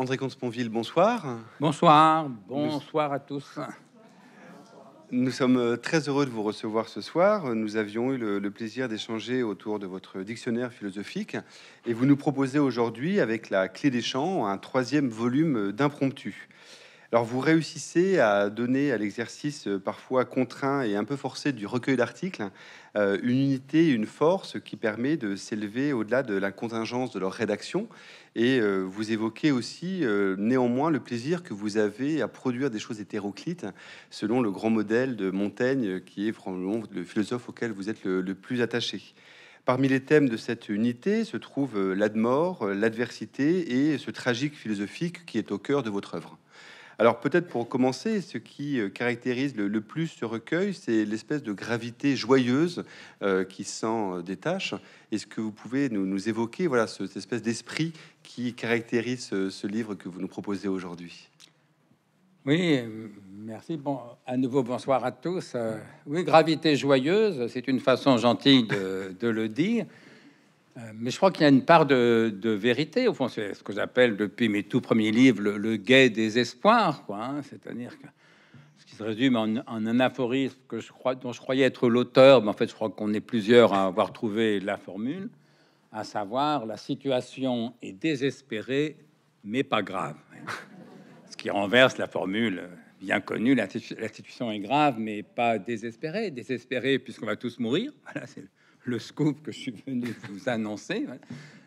André Comte-Sponville, bonsoir. Bonsoir, bonsoir à tous. Nous sommes euh, très heureux de vous recevoir ce soir. Nous avions eu le, plaisir d'échanger autour de votre dictionnaire philosophique et vous nous proposez aujourd'hui, avec la clé des champs, un troisième volume d'impromptu vous réussissez à donner à l'exercice euh, parfois contraint et un peu forcé du recueil d'articles euh, une unité, une force qui permet de s'élever au-delà de la contingence de leur rédaction. Et euh, vous évoquez aussi néanmoins le plaisir que vous avez à produire des choses hétéroclites selon le grand modèle de Montaigne qui est vraiment le philosophe auquel vous êtes le, plus attaché. Parmi les thèmes de cette unité se trouvent l'admort, l'adversité et ce tragique philosophique qui est au cœur de votre œuvre. Alors peut-être pour commencer, ce qui euh, caractérise le, plus ce recueil, c'est l'espèce de gravité joyeuse euh, qui s'en euh, détache. Est-ce que vous pouvez nous, évoquer voilà, cette espèce d'esprit qui caractérise ce, livre que vous nous proposez aujourd'hui oui, merci. Bon, à nouveau, bonsoir à tous. oui, gravité joyeuse, c'est une façon gentille de le dire. Euh, mais je crois qu'il y a une part de, vérité, au fond, c'est ce que j'appelle depuis mes tout premiers livres le, le gay désespoir, hein. C'est-à-dire que ce qui se résume en, un aphorisme que je crois, dont je croyais être l'auteur, mais en fait, je crois qu'on est plusieurs à avoir trouvé la formule, à savoir la situation est désespérée, mais pas grave. Hein. ce qui renverse la formule bien connue la, situation est grave, mais pas désespérée. Désespérée, puisqu'on va tous mourir. Voilà, c'est le scoop que je suis venu vous annoncer.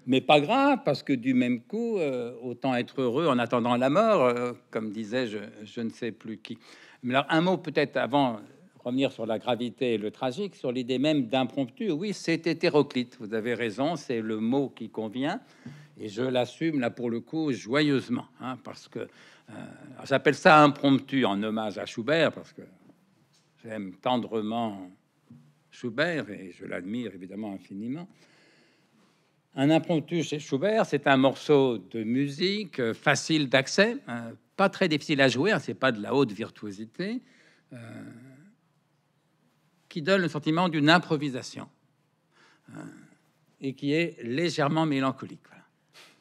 Mais pas grave, parce que du même coup, euh, autant être heureux en attendant la mort, euh, comme disait je, je, ne sais plus qui. Mais alors, un mot peut-être avant revenir sur la gravité et le tragique, sur l'idée même d'impromptu. Oui, c'est hétéroclite, vous avez raison, c'est le mot qui convient. Et je l'assume là pour le coup joyeusement, hein, parce que euh, j'appelle ça impromptu en hommage à Schubert, parce que j'aime tendrement Schubert, et je l'admire évidemment infiniment. Un impromptu chez Schubert, c'est un morceau de musique euh, facile d'accès, euh, pas très difficile à jouer, hein, c'est pas de la haute virtuosité, euh, qui donne le sentiment d'une improvisation et qui est légèrement mélancolique.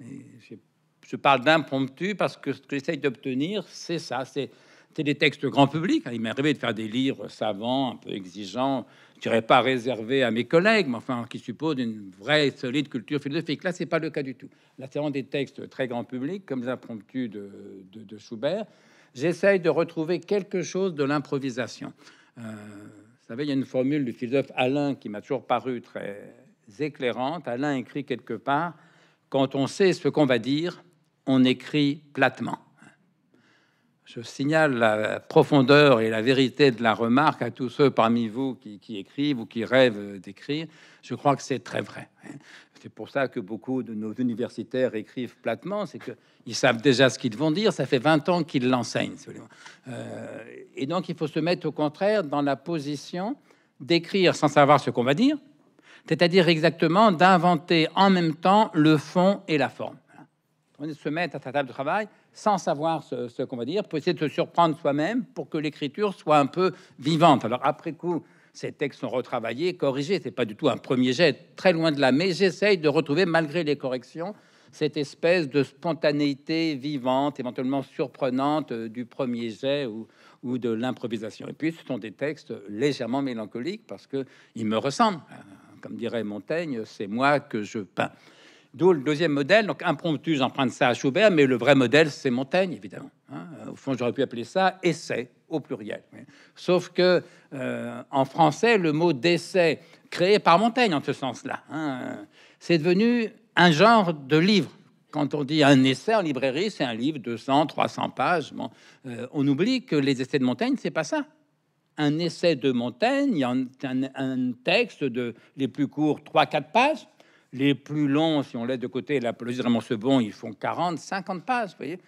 je parle d'impromptu parce que ce que j'essaye d'obtenir, c'est ça, c'est c'est des textes grand public. Hein. Il m'est arrivé de faire des livres savants, un peu exigeants, je dirais pas réservés à mes collègues, mais enfin qui supposent une vraie solide culture philosophique. Là, c'est pas le cas du tout. Là, c'est vraiment des textes très grand public, comme les de, de, Schubert. J'essaye de retrouver quelque chose de l'improvisation. Euh, vous savez, il y a une formule du philosophe Alain qui m'a toujours paru très éclairante. Alain écrit quelque part Quand on sait ce qu'on va dire, on écrit platement. Je signale la profondeur et la vérité de la remarque à tous ceux parmi vous qui, écrivent ou qui rêvent d'écrire. Je crois que c'est très vrai. Hein. C'est pour ça que beaucoup de nos universitaires écrivent platement, c'est qu'ils savent déjà ce qu'ils vont dire, ça fait 20 ans qu'ils l'enseignent. Euh, et donc il faut se mettre au contraire dans la position d'écrire sans savoir ce qu'on va dire, c'est-à-dire exactement d'inventer en même temps le fond et la forme. Hein. On se mettre à sa table de travail sans savoir ce, qu'on va dire, pour essayer de se surprendre soi-même, pour que l'écriture soit un peu vivante. Alors après coup, ces textes sont retravaillés, corrigés. C'est pas du tout un premier jet, très loin de là. Mais j'essaye de retrouver, malgré les corrections, cette espèce de spontanéité vivante, éventuellement surprenante euh, du premier jet ou, ou de l'improvisation. Et puis, ce sont des textes légèrement mélancoliques parce que ils me ressemblent. Comme dirait Montaigne, c'est moi que je peins. D'où le deuxième modèle, donc impromptu, j'emprunte ça à Schubert, mais le vrai modèle, c'est Montaigne, évidemment. Hein. Au fond, j'aurais pu appeler ça essai au pluriel. Sauf que euh, en français, le mot d'essai, créé par Montaigne en ce sens-là, hein, c'est devenu un genre de livre. Quand on dit un essai en librairie, c'est un livre de 100, 300 pages. Euh, on oublie que les essais de Montaigne, c'est pas ça un essai de Montaigne, y un, un texte de les plus courts, 3-4 pages, les plus longs, si on laisse de côté la plus vraiment ce ils font 40, 50 pages. Vous voyez,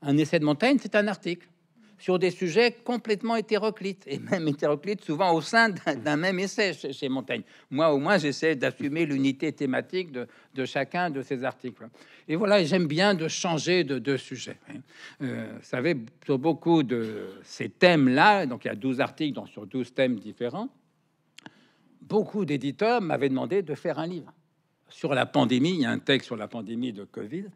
un essai de montagne, c'est un article sur des sujets complètement hétéroclites, et même hétéroclites souvent au sein d'un même essai chez, Montaigne. Moi, au moins, j'essaie d'assumer l'unité thématique de, chacun de ces articles. Et voilà, j'aime bien de changer de, sujet. Hein. Euh, vous savez, sur beaucoup de ces thèmes-là, donc il y a 12 articles dans sur 12 thèmes différents, beaucoup d'éditeurs m'avaient demandé de faire un livre sur la pandémie, il y a un texte sur la pandémie de Covid.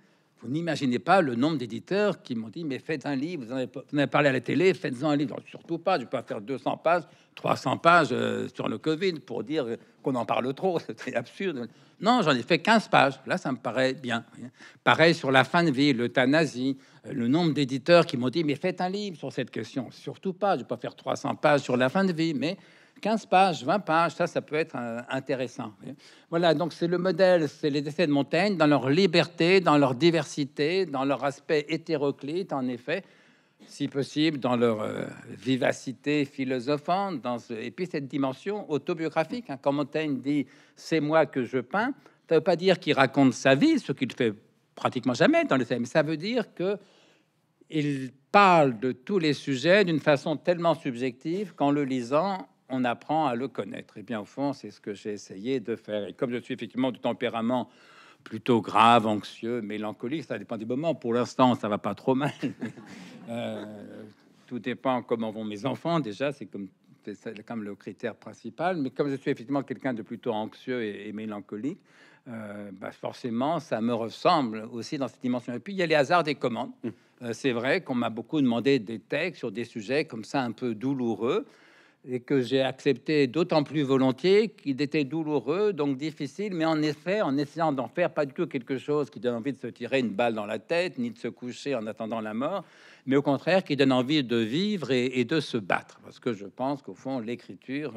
Vous n'imaginez pas le nombre d'éditeurs qui m'ont dit Mais faites un livre, vous en avez, parlé à la télé, faites-en un livre. surtout pas, je peux faire 200 pages, 300 pages euh, sur le Covid pour dire euh, qu'on en parle trop, c'est absurde. Non, j'en ai fait 15 pages, là ça me paraît bien. Pareil sur la fin de vie, l'euthanasie, euh, le nombre d'éditeurs qui m'ont dit Mais faites un livre sur cette question. Surtout pas, je peux faire 300 pages sur la fin de vie, mais 15 pages, 20 pages, ça, ça peut être euh, intéressant. Voilà, donc c'est le modèle, c'est les essais de Montaigne dans leur liberté, dans leur diversité, dans leur aspect hétéroclite, en effet, si possible, dans leur euh, vivacité philosophante, dans et puis cette dimension autobiographique. Hein. quand Montaigne dit c'est moi que je peins, ça veut pas dire qu'il raconte sa vie, ce qu'il fait pratiquement jamais dans les mais ça veut dire que il parle de tous les sujets d'une façon tellement subjective qu'en le lisant, on apprend à le connaître. Et bien, au fond, c'est ce que j'ai essayé de faire. Et comme je suis effectivement du tempérament plutôt grave, anxieux, mélancolique, ça dépend du moment. Pour l'instant, ça va pas trop mal. Euh, tout dépend comment vont mes enfants. Déjà, c'est comme le critère principal. Mais comme je suis effectivement quelqu'un de plutôt anxieux et, mélancolique, euh, bah, forcément, ça me ressemble aussi dans cette dimension. Et puis, il y a les hasards des commandes. Mmh. Euh, c'est vrai qu'on m'a beaucoup demandé des textes sur des sujets comme ça un peu douloureux et que j'ai accepté d'autant plus volontiers qu'il était douloureux, donc difficile, mais en effet, en essayant d'en faire pas du tout quelque chose qui donne envie de se tirer une balle dans la tête, ni de se coucher en attendant la mort, mais au contraire qui donne envie de vivre et, et de se battre. Parce que je pense qu'au fond, l'écriture,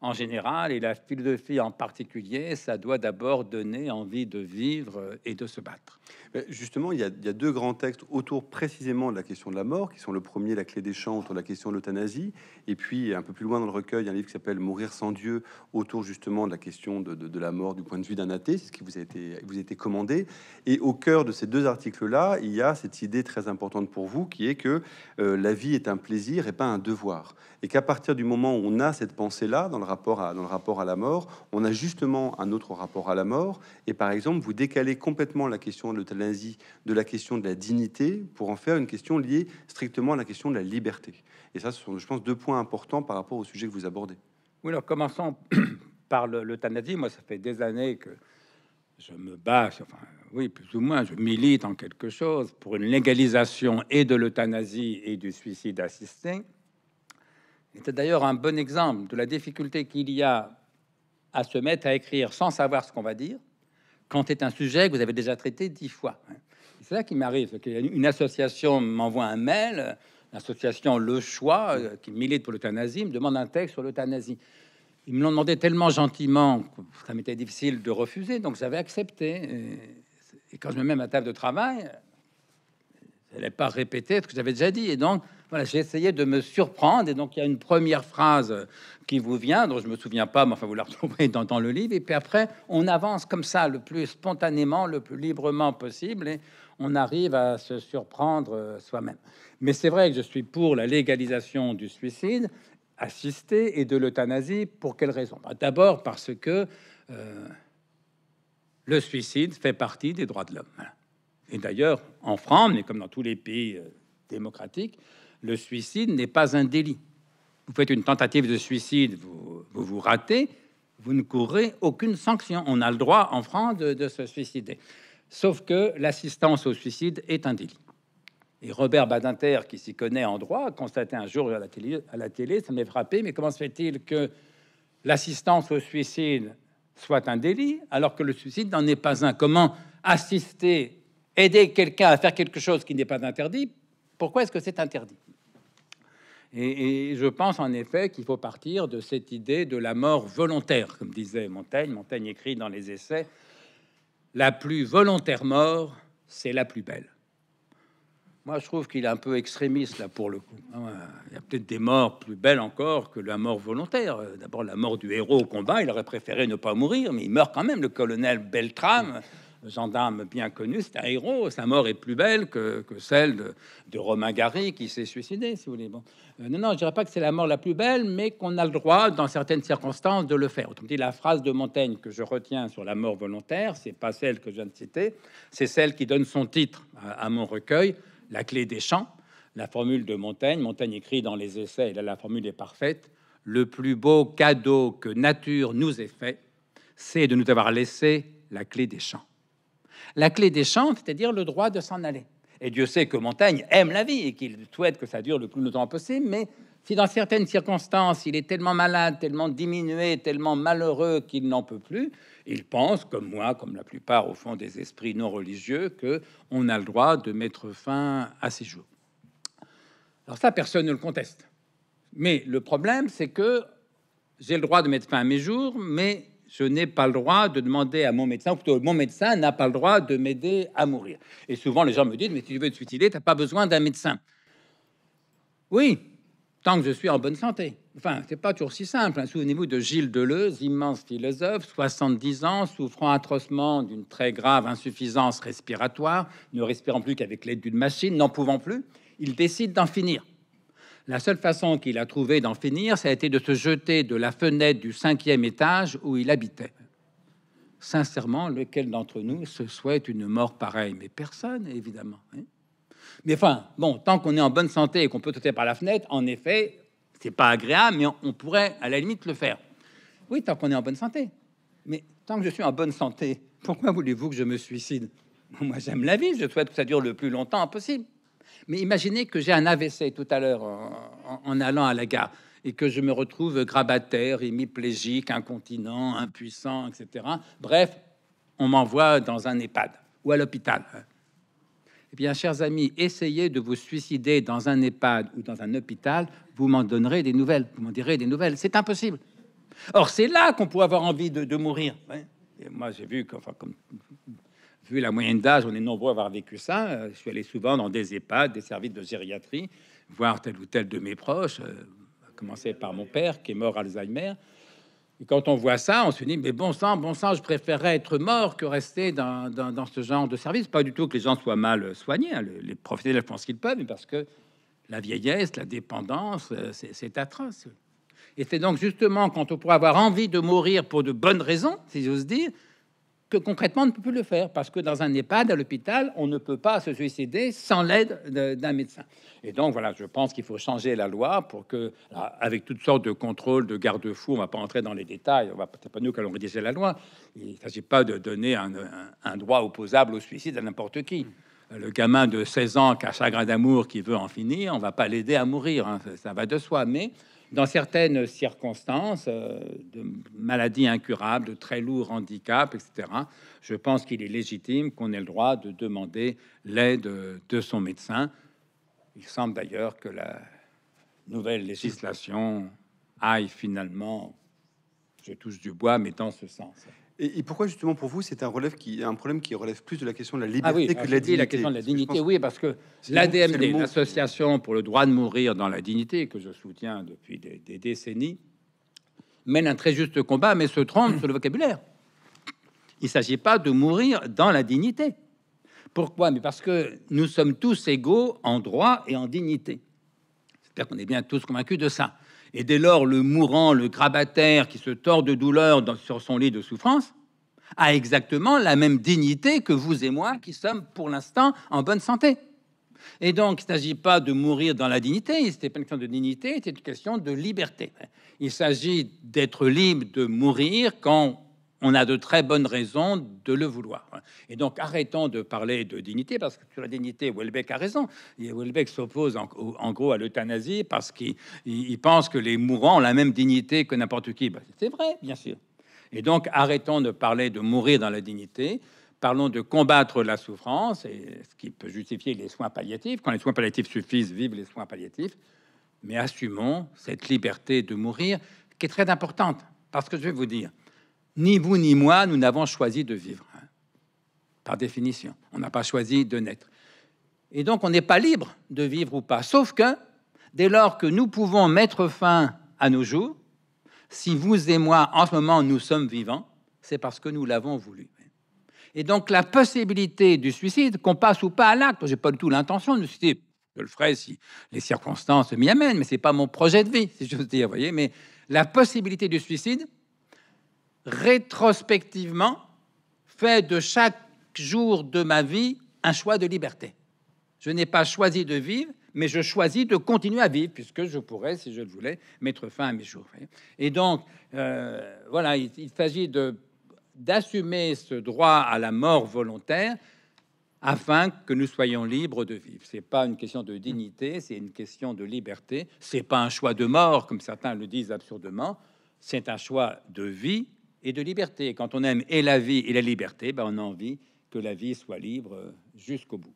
en général et la philosophie en particulier, ça doit d'abord donner envie de vivre euh, et de se battre. Justement, il y, a, deux grands textes autour précisément de la question de la mort, qui sont le premier, La clé des champs, autour de la question de l'euthanasie, et puis un peu plus loin dans le recueil, un livre qui s'appelle Mourir sans Dieu, autour justement de la question de, la mort du point de vue d'un athée, c'est ce qui vous a, été, vous été commandé. Et au cœur de ces deux articles-là, il y a cette idée très importante pour vous, qui est que euh, la vie est un plaisir et pas un devoir. Et qu'à partir du moment où on a cette pensée-là, dans rapport, à, dans le rapport à la mort. On a justement un autre rapport à la mort. Et par exemple, vous décalez complètement la question de l'euthanasie de la question de la dignité pour en faire une question liée strictement à la question de la liberté. Et ça, ce sont, je pense, deux points importants par rapport au sujet que vous abordez. Oui, alors commençons par l'euthanasie. Moi, ça fait des années que je me bats, enfin, oui, plus ou moins, je milite en quelque chose pour une légalisation et de l'euthanasie et du suicide assisté. C'est d'ailleurs un bon exemple de la difficulté qu'il y a à se mettre à écrire sans savoir ce qu'on va dire, quand est un sujet que vous avez déjà traité dix fois. C'est là qui m'arrive, une association m'envoie un mail, l'association Le Choix, euh, qui milite pour l'euthanasie, me demande un texte sur l'euthanasie. Ils me l'ont demandé tellement gentiment que ça m'était difficile de refuser, donc j'avais accepté. Et, quand je me mets à ma table de travail, je n'allais pas répéter ce que j'avais déjà dit. Et donc, j'ai essayé de me surprendre. Et donc, il y a une première phrase qui vous vient, dont je me souviens pas, mais enfin, vous la retrouverez dans, le livre. Et puis après, on avance comme ça, le plus spontanément, le plus librement possible. Et on arrive à se surprendre euh, soi-même. Mais c'est vrai que je suis pour la légalisation du suicide assisté et de l'euthanasie. Pour quelles raisons bah, D'abord parce que euh, le suicide fait partie des droits de l'homme. Et d'ailleurs, en France, mais comme dans tous les pays euh, démocratiques, le suicide n'est pas un délit. Vous faites une tentative de suicide, vous vous, ratez, vous ne courez aucune sanction. On a le droit en France de, se suicider. Sauf que l'assistance au suicide est un délit. Et Robert Badinter, qui s'y connaît en droit, a constaté un jour à la télé, à la télé ça m'est frappé, mais comment se fait-il que l'assistance au suicide soit un délit alors que le suicide n'en est pas un Comment assister, aider quelqu'un à faire quelque chose qui n'est pas interdit, pourquoi est-ce que c'est interdit et, je pense en effet qu'il faut partir de cette idée de la mort volontaire, comme disait Montaigne. Montaigne écrit dans les essais, la plus volontaire mort, c'est la plus belle. Moi, je trouve qu'il est un peu extrémiste là pour le coup. Ah il y a peut-être des morts plus belles encore que la mort volontaire. D'abord, la mort du héros au combat, il aurait préféré ne pas mourir, mais il meurt quand même. Le colonel Beltrame, gendarme bien connu, c'est un héros. Sa mort est plus belle que, celle de, Romain Gary qui s'est suicidé, si vous voulez. Bon. Euh, non, non, je dirais pas que c'est la mort la plus belle, mais qu'on a le droit, dans certaines circonstances, de le faire. Autrement dit, la phrase de Montaigne que je retiens sur la mort volontaire, c'est pas celle que je viens de citer, c'est celle qui donne son titre à, mon recueil, La clé des champs. La formule de Montaigne, Montaigne écrit dans les essais, et là la formule est parfaite, le plus beau cadeau que nature nous ait fait, c'est de nous avoir laissé la clé des champs la clé des champs, c'est-à-dire le droit de s'en aller. Et Dieu sait que Montaigne aime la vie et qu'il souhaite que ça dure le plus longtemps possible, mais si dans certaines circonstances il est tellement malade, tellement diminué, tellement malheureux qu'il n'en peut plus, il pense, comme moi, comme la plupart au fond des esprits non religieux, que on a le droit de mettre fin à ses jours. Alors ça, personne ne le conteste. Mais le problème, c'est que j'ai le droit de mettre fin à mes jours, mais je n'ai pas le droit de demander à mon médecin, ou plutôt mon médecin n'a pas le droit de m'aider à mourir. Et souvent, les gens me disent, mais si tu veux te suicider, tu n'as pas besoin d'un médecin. Oui, tant que je suis en bonne santé. Enfin, c'est pas toujours si simple. Hein. Souvenez-vous de Gilles Deleuze, immense philosophe, 70 ans, souffrant atrocement d'une très grave insuffisance respiratoire, ne respirant plus qu'avec l'aide d'une machine, n'en pouvant plus, il décide d'en finir. La seule façon qu'il a trouvé d'en finir, ça a été de se jeter de la fenêtre du cinquième étage où il habitait. Sincèrement, lequel d'entre nous se souhaite une mort pareille Mais personne, évidemment. Hein. mais enfin, bon, tant qu'on est en bonne santé et qu'on peut sauter par la fenêtre, en effet, c'est pas agréable, mais on pourrait à la limite le faire. Oui, tant qu'on est en bonne santé. Mais tant que je suis en bonne santé, pourquoi voulez-vous que je me suicide Moi, j'aime la vie, je souhaite que ça dure le plus longtemps possible. Mais imaginez que j'ai un AVC tout à l'heure en, allant à la gare et que je me retrouve grabataire, hémiplégique, incontinent, impuissant, etc. Bref, on m'envoie dans un EHPAD ou à l'hôpital. Eh bien, chers amis, essayez de vous suicider dans un EHPAD ou dans un hôpital, vous m'en donnerez des nouvelles, vous m'en direz des nouvelles. C'est impossible. Or, c'est là qu'on peut avoir envie de, mourir. Hein. moi, j'ai vu, enfin, comme vu la moyenne d'âge, on est nombreux à avoir vécu ça. Euh, je suis allé souvent dans des EHPAD, des services de gériatrie, voir tel ou tel de mes proches, euh, à commencer par mon père qui est mort Alzheimer. Et quand on voit ça, on se dit, mais bon sang, bon sang, je préférerais être mort que rester dans, dans, ce genre de service. Pas du tout que les gens soient mal soignés, hein. les professionnels font ce qu'ils peuvent, mais parce que la vieillesse, la dépendance, euh, c'est atroce. Et c'est donc justement quand on pourrait avoir envie de mourir pour de bonnes raisons, si j'ose dire, que concrètement on ne peut plus le faire parce que dans un EHPAD, à l'hôpital, on ne peut pas se suicider sans l'aide d'un médecin. Et donc voilà, je pense qu'il faut changer la loi pour que, avec toutes sortes de contrôles, de garde-fous, on va pas entrer dans les détails, on va pas nous allons rédiger la loi. Il s'agit pas de donner un, droit opposable au suicide à n'importe qui. Le gamin de 16 ans qui a chagrin d'amour, qui veut en finir, on va pas l'aider à mourir, hein, ça va de soi. Mais dans certaines circonstances euh, de maladies incurables, de très lourds handicaps, etc., je pense qu'il est légitime qu'on ait le droit de demander l'aide de son médecin. Il semble d'ailleurs que la nouvelle législation aille finalement, je touche du bois, mais dans ce sens. Et, pourquoi justement pour vous c'est un relève qui un problème qui relève plus de la question de la ah liberté ah, que de la dignité question de la dignité, oui, parce que l'ADMD, l'association pour le droit de mourir dans la dignité, que je soutiens depuis des, décennies, mène un très juste combat, mais se trompe sur le vocabulaire. Il ne s'agit pas de mourir dans la dignité. Pourquoi Mais parce que nous sommes tous égaux en droit et en dignité. J'espère qu'on est bien tous convaincus de ça et dès lors le mourant, le grabataire qui se tord de douleur sur son lit de souffrance, a exactement la même dignité que vous et moi qui sommes pour l'instant en bonne santé. Et donc, il ne s'agit pas de mourir dans la dignité, c'était pas une question de dignité, c'était une question de liberté. Il s'agit d'être libre de mourir quand on a de très bonnes raisons de le vouloir. Et donc, arrêtons de parler de dignité, parce que sur la dignité, Welbeck a raison. Et Welbeck s'oppose en, gros à l'euthanasie parce qu'il pense que les mourants ont la même dignité que n'importe qui. Ben, c'est vrai, bien sûr. Et donc, arrêtons de parler de mourir dans la dignité. Parlons de combattre la souffrance, et ce qui peut justifier les soins palliatifs. Quand les soins palliatifs suffisent, vivent les soins palliatifs. Mais assumons cette liberté de mourir, qui est très importante, parce que je vais vous dire, ni vous ni moi, nous n'avons choisi de vivre. Hein. par définition, on n'a pas choisi de naître. Et donc, on n'est pas libre de vivre ou pas. Sauf que, dès lors que nous pouvons mettre fin à nos jours, si vous et moi, en ce moment, nous sommes vivants, c'est parce que nous l'avons voulu. Et donc, la possibilité du suicide, qu'on passe ou pas à l'acte, je n'ai pas du tout l'intention de suicider. le ferai si les circonstances m'y amènent, mais ce n'est pas mon projet de vie, si je veux dire, voyez. Mais la possibilité du suicide, rétrospectivement, fait de chaque jour de ma vie un choix de liberté. Je n'ai pas choisi de vivre, mais je choisis de continuer à vivre, puisque je pourrais, si je le voulais, mettre fin à mes jours. Et donc, euh, voilà, il, s'agit d'assumer ce droit à la mort volontaire afin que nous soyons libres de vivre. Ce n'est pas une question de dignité, c'est une question de liberté. Ce n'est pas un choix de mort, comme certains le disent absurdement. C'est un choix de vie et de liberté. Quand on aime et la vie et la liberté, ben on a envie que la vie soit libre euh, jusqu'au bout.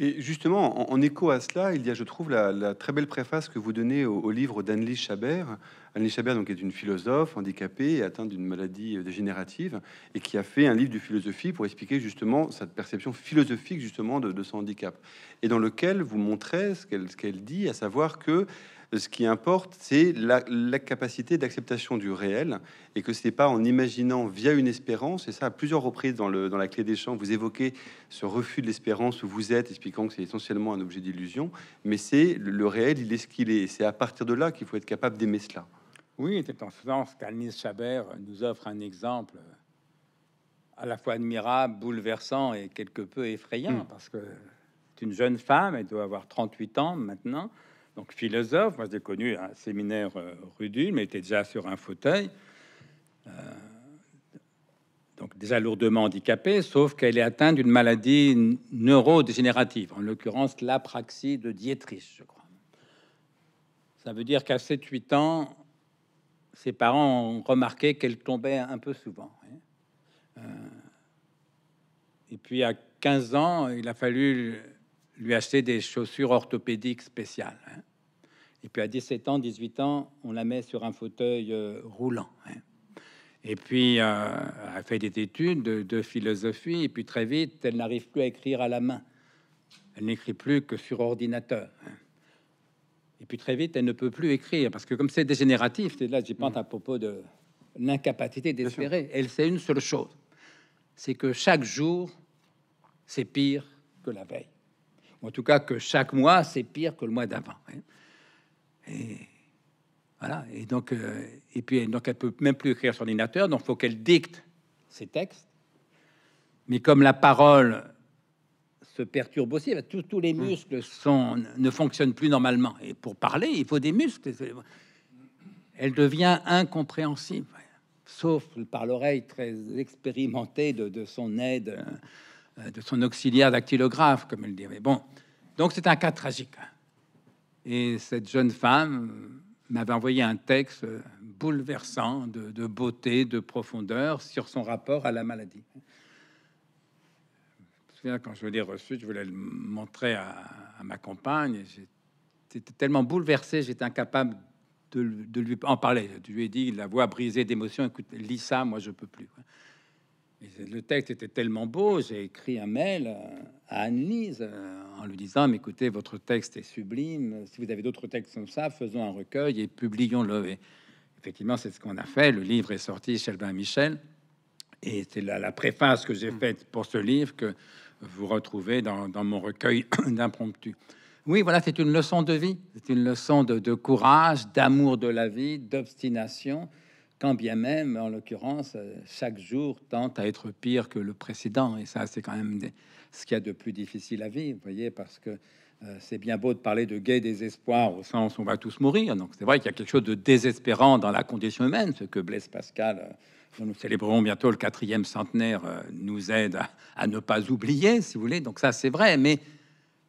Et justement, en, écho à cela, il y a, je trouve, la, très belle préface que vous donnez au, livre lise Chabert. Anne-Lise Chabert donc, est une philosophe handicapée atteinte d'une maladie euh, dégénérative et qui a fait un livre de philosophie pour expliquer justement sa perception philosophique justement de, son handicap. Et dans lequel vous montrez ce qu'elle dit, à savoir que ce qui importe, c'est la, capacité d'acceptation du réel et que n'est pas en imaginant via une espérance, et ça à plusieurs reprises dans, la clé des champs, vous évoquez ce refus de l'espérance où vous êtes, expliquant que c'est essentiellement un objet d'illusion, mais c'est le réel, il est ce qu'il est. C'est à partir de là qu'il faut être capable d'aimer cela. Oui, c'est en ce sens qu'Alice Chabert nous offre un exemple euh, à la fois admirable, bouleversant et quelque peu effrayant, hmm. parce que c'est une jeune femme, elle doit avoir 38 ans maintenant, donc philosophe. Moi, j'ai connu un séminaire euh, Rudul, mais était déjà sur un fauteuil. Euh, donc déjà lourdement handicapée, sauf qu'elle est atteinte d'une maladie neurodégénérative, en l'occurrence l'apraxie de Dietrich, je crois. Ça veut dire qu'à 7-8 ans, ses parents ont remarqué qu'elle tombait un peu souvent. Euh, et puis à 15 ans, il a fallu lui acheter des chaussures orthopédiques spéciales. Hein. Et puis à 17 ans, 18 ans, on la met sur un fauteuil euh, roulant. Hein. Et puis, euh, elle fait des études de, philosophie, et puis très vite, elle n'arrive plus à écrire à la main. Elle n'écrit plus que sur ordinateur. Hein. Et puis très vite, elle ne peut plus écrire, parce que comme c'est dégénératif, c'est là, j'y pense mmh. à propos de l'incapacité d'espérer, elle sait une seule chose, c'est que chaque jour, c'est pire que la veille. En tout cas, que chaque mois, c'est pire que le mois d'avant. Hein. Et voilà. Et donc, euh, et puis, donc, elle peut même plus écrire sur ordinateur. Donc, faut qu'elle dicte ses textes. Mais comme la parole se perturbe aussi, tous, les mmh. muscles sont, ne fonctionnent plus normalement. Et pour parler, il faut des muscles. Elle devient incompréhensible, sauf par l'oreille très expérimentée de son aide. Euh, euh, de son auxiliaire dactylographe, comme elle dirait. bon, donc c'est un cas tragique. Hein. Et cette jeune femme euh, m'avait envoyé un texte euh, bouleversant de, beauté, de profondeur sur son rapport à la maladie. Je me quand je l'ai reçu, je voulais le montrer à, ma compagne. J'étais tellement bouleversé, j'étais incapable de, lui en parler. Je lui ai dit, la voix brisée d'émotion, écoute, lis ça, moi je ne peux plus le texte était tellement beau, j'ai écrit un mail euh, à Annelise euh, en lui disant Mais écoutez, votre texte est sublime. Si vous avez d'autres textes comme ça, faisons un recueil et publions-le. effectivement, c'est ce qu'on a fait. Le livre est sorti chez Albin Michel. Et c'est la, préface que j'ai mm. faite pour ce livre que vous retrouvez dans, mon recueil d'impromptu. Oui, voilà, c'est une leçon de vie. C'est une leçon de courage, d'amour de la vie, d'obstination quand bien même, en l'occurrence, euh, chaque jour tente à être pire que le précédent. Et ça, c'est quand même ce qu'il y a de plus difficile à vivre, vous voyez, parce que euh, c'est bien beau de parler de gay désespoir au sens où on va tous mourir. Donc c'est vrai qu'il y a quelque chose de désespérant dans la condition humaine, ce que Blaise Pascal, euh, dont nous célébrons bientôt le quatrième centenaire, nous aide à, ne pas oublier, si vous voulez. Donc ça, c'est vrai, mais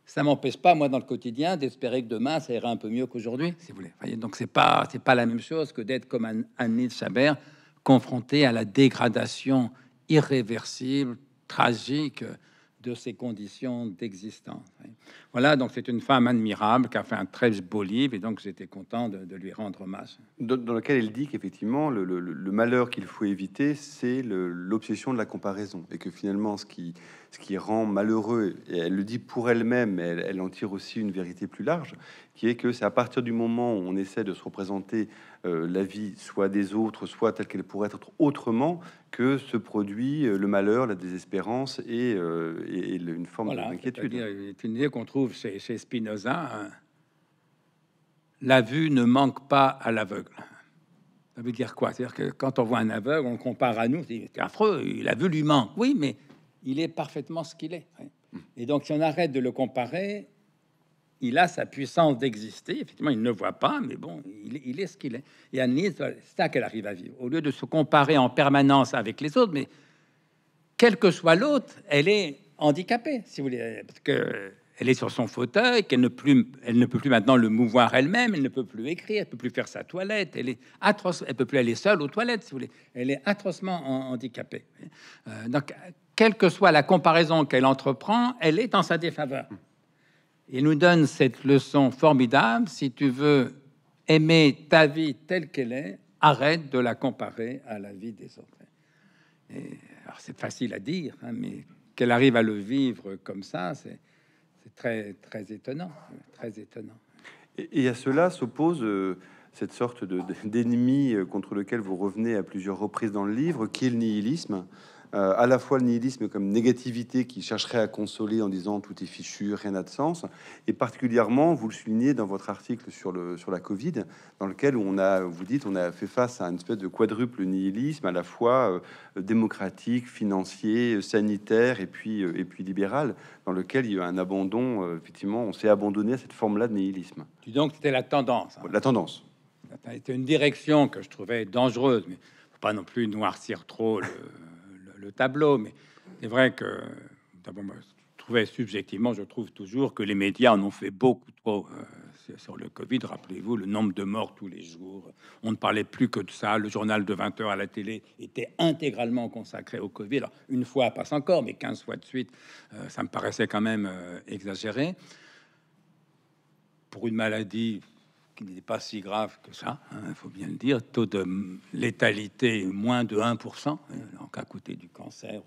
ça m'empêche pas, moi, dans le quotidien, d'espérer que demain, ça ira un peu mieux qu'aujourd'hui, si vous voulez. Donc, c'est pas, c'est pas la même chose que d'être comme Anne Chabert, confronté à la dégradation irréversible, tragique de ses conditions d'existence. Voilà, donc c'est une femme admirable qui a fait un très beau livre et donc j'étais content de, lui rendre hommage. Dans, dans lequel elle dit qu'effectivement, le, le malheur qu'il faut éviter, c'est l'obsession de la comparaison et que finalement, ce qui ce qui rend malheureux, et elle le dit pour elle-même, elle, en tire aussi une vérité plus large, qui est que c'est à partir du moment où on essaie de se représenter euh, la vie soit des autres, soit telle qu'elle pourrait être autrement, que se produit euh, le malheur, la désespérance et, euh, une forme d'inquiétude. C'est une idée qu'on trouve chez, Spinoza. Hein. La vue ne manque pas à l'aveugle. Ça veut dire quoi C'est-à-dire que quand on voit un aveugle, on compare à nous, c'est affreux, la vue lui manque. Oui, mais il est parfaitement ce qu'il est. Hmm. Et donc, si on arrête de le comparer, il a sa puissance d'exister. Effectivement, il ne voit pas, mais bon, il, est ce qu'il est. Et Annie, c'est ça qu'elle arrive à vivre. Au lieu de se comparer en permanence avec les autres, mais quel que soit l'autre, elle est handicapée, si vous voulez, parce que elle est sur son fauteuil, qu'elle ne, plus, elle ne peut plus maintenant le mouvoir elle-même, elle ne peut plus écrire, elle peut plus faire sa toilette, elle est atroce, elle peut plus aller seule aux toilettes, si vous voulez, elle est atrocement handicapée. Euh, donc, quelle que soit la comparaison qu'elle entreprend, elle est en sa défaveur. Il nous donne cette leçon formidable, si tu veux aimer ta vie telle qu'elle est, arrête de la comparer à la vie des autres. c'est facile à dire, hein, mais qu'elle arrive à le vivre comme ça, c'est très, très étonnant, très étonnant. Et, à cela s'oppose euh, cette sorte d'ennemi euh, contre lequel vous revenez à plusieurs reprises dans le livre, qui est le nihilisme. Euh, à la fois le nihilisme comme négativité qui chercherait à consoler en disant tout est fichu, rien n'a de sens, et particulièrement, vous le soulignez dans votre article sur, le, sur la Covid, dans lequel on a, vous dites, on a fait face à une espèce de quadruple nihilisme, à la fois euh, démocratique, financier, sanitaire et puis, euh, et puis libéral, dans lequel il y a un abandon, effectivement, on s'est abandonné à cette forme-là de nihilisme. Tu donc c'était la tendance. Hein. La tendance. C'était une direction que je trouvais dangereuse, mais pas non plus noircir trop le tableau, mais c'est vrai que d'abord, je trouvais subjectivement, je trouve toujours que les médias en ont fait beaucoup trop euh, sur le Covid. Rappelez-vous le nombre de morts tous les jours. On ne parlait plus que de ça. Le journal de 20 heures à la télé était intégralement consacré au Covid. une fois passe encore, mais 15 fois de suite, euh, ça me paraissait quand même euh, exagéré. Pour une maladie qui n'est pas si grave que ça, hein, il faut bien le dire, taux de létalité moins de 1%, hein, donc à côté du cancer,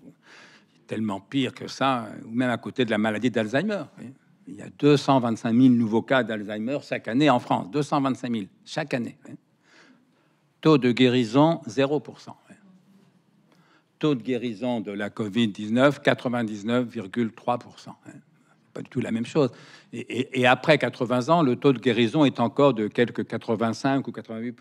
tellement pire que ça, ou même à côté de la maladie d'Alzheimer. Il y a 225 000 nouveaux cas d'Alzheimer chaque année en France, 225 000 chaque année. Taux de guérison 0%. Taux de guérison de la COVID-19 99,3% pas du tout la même chose. Et, après 80 ans, le taux de guérison est encore de quelques 85 ou 88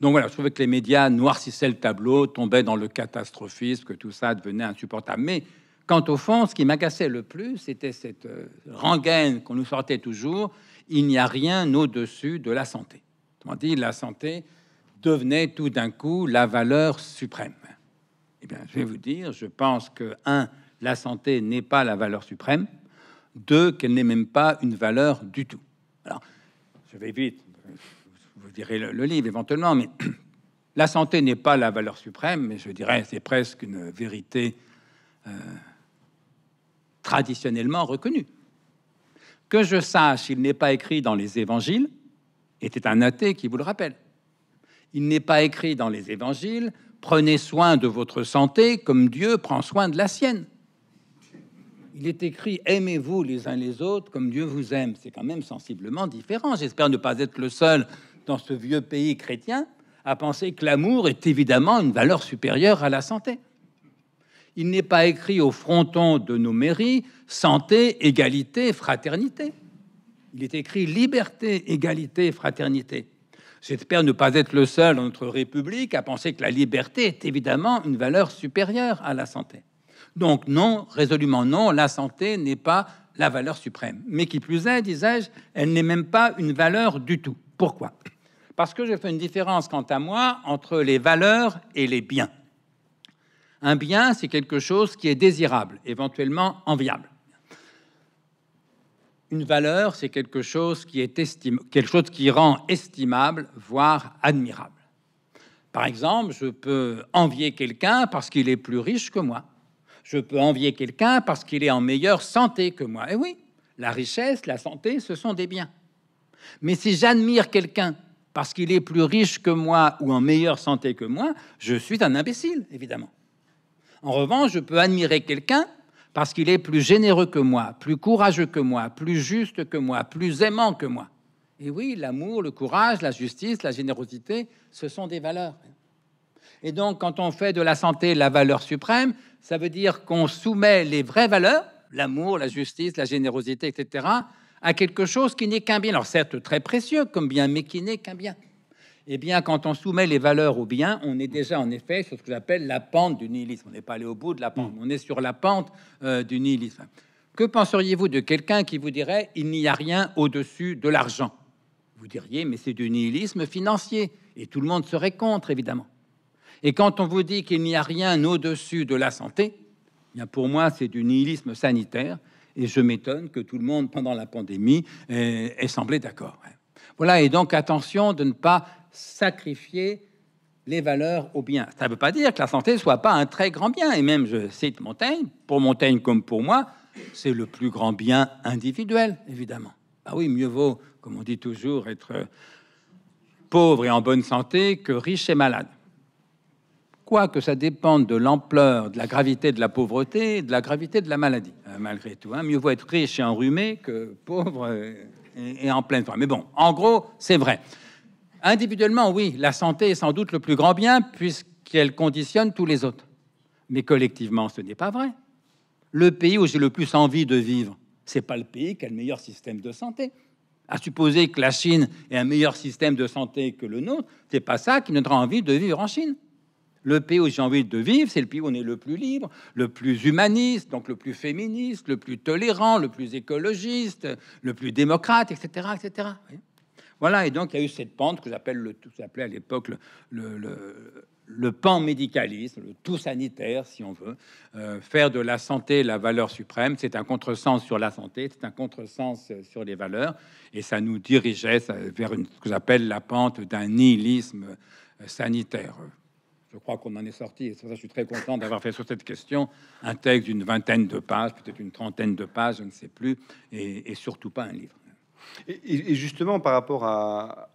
Donc voilà, je trouvais que les médias noircissaient le tableau, tombaient dans le catastrophisme, que tout ça devenait insupportable. Mais quant au fond, ce qui m'agaçait le plus, c'était cette euh, rengaine qu'on nous sortait toujours il n'y a rien au-dessus de la santé. Autrement dit, la santé devenait tout d'un coup la valeur suprême. Eh bien, je vais vous dire, je pense que, un, la santé n'est pas la valeur suprême. Deux, qu'elle n'est même pas une valeur du tout. Alors, je vais vite, vous direz le, livre éventuellement, mais la santé n'est pas la valeur suprême, mais je dirais c'est presque une vérité euh, traditionnellement reconnue. Que je sache, il n'est pas écrit dans les évangiles, était un athée qui vous le rappelle. Il n'est pas écrit dans les évangiles, prenez soin de votre santé comme Dieu prend soin de la sienne. Il est écrit Aimez-vous les uns les autres comme Dieu vous aime. C'est quand même sensiblement différent. J'espère ne pas être le seul dans ce vieux pays chrétien à penser que l'amour est évidemment une valeur supérieure à la santé. Il n'est pas écrit au fronton de nos mairies santé, égalité, fraternité. Il est écrit liberté, égalité, fraternité. J'espère ne pas être le seul dans notre République à penser que la liberté est évidemment une valeur supérieure à la santé. Donc non, résolument non, la santé n'est pas la valeur suprême. Mais qui plus est, disais-je, elle n'est même pas une valeur du tout. Pourquoi Parce que je fais une différence, quant à moi, entre les valeurs et les biens. Un bien, c'est quelque chose qui est désirable, éventuellement enviable. Une valeur, c'est quelque chose qui est estime, quelque chose qui rend estimable, voire admirable. Par exemple, je peux envier quelqu'un parce qu'il est plus riche que moi je peux envier quelqu'un parce qu'il est en meilleure santé que moi. Et eh oui, la richesse, la santé, ce sont des biens. Mais si j'admire quelqu'un parce qu'il est plus riche que moi ou en meilleure santé que moi, je suis un imbécile, évidemment. En revanche, je peux admirer quelqu'un parce qu'il est plus généreux que moi, plus courageux que moi, plus juste que moi, plus aimant que moi. Et oui, l'amour, le courage, la justice, la générosité, ce sont des valeurs. Et donc, quand on fait de la santé la valeur suprême, ça veut dire qu'on soumet les vraies valeurs, l'amour, la justice, la générosité, etc., à quelque chose qui n'est qu'un bien. Alors, certes, très précieux comme bien, mais qui n'est qu'un bien. Eh bien, quand on soumet les valeurs au bien, on est déjà en effet sur ce que j'appelle la pente du nihilisme. On n'est pas allé au bout de la pente, on est sur la pente euh, du nihilisme. Que penseriez-vous de quelqu'un qui vous dirait il n'y a rien au-dessus de l'argent Vous diriez mais c'est du nihilisme financier et tout le monde serait contre évidemment. Et quand on vous dit qu'il n'y a rien au-dessus de la santé, eh bien pour moi, c'est du nihilisme sanitaire. Et je m'étonne que tout le monde, pendant la pandémie, ait, semblé d'accord. Voilà, et donc attention de ne pas sacrifier les valeurs au bien. Ça ne veut pas dire que la santé soit pas un très grand bien. Et même, je cite Montaigne, pour Montaigne comme pour moi, c'est le plus grand bien individuel, évidemment. Ah oui, mieux vaut, comme on dit toujours, être euh, pauvre et en bonne santé que riche et malade quoique ça dépende de l'ampleur, de la gravité de la pauvreté, de la gravité de la maladie, euh, malgré tout. Hein. Mieux vaut être riche et enrhumé que pauvre et, en pleine forme. Mais bon, en gros, c'est vrai. Individuellement, oui, la santé est sans doute le plus grand bien puisqu'elle conditionne tous les autres. Mais collectivement, ce n'est pas vrai. Le pays où j'ai le plus envie de vivre, c'est pas le pays qui a le meilleur système de santé. À supposer que la Chine ait un meilleur système de santé que le nôtre, c'est pas ça qui nous donnera envie de vivre en Chine. Le pays où j'ai envie de vivre, c'est le pays où on est le plus libre, le plus humaniste, donc le plus féministe, le plus tolérant, le plus écologiste, le plus démocrate, etc. etc. Voilà, et donc il y a eu cette pente que j'appelle le, j'appelais à l'époque le, pan médicalisme, le tout sanitaire, si on veut, euh, faire de la santé la valeur suprême, c'est un contresens sur la santé, c'est un contresens euh, sur les valeurs, et ça nous dirigeait vers une, ce que j'appelle la pente d'un nihilisme euh, sanitaire. Je crois qu'on en est sorti, et ça je suis très content d'avoir fait sur cette question un texte d'une vingtaine de pages, peut-être une trentaine de pages, je ne sais plus, et, surtout pas un livre. Et, justement, par rapport à,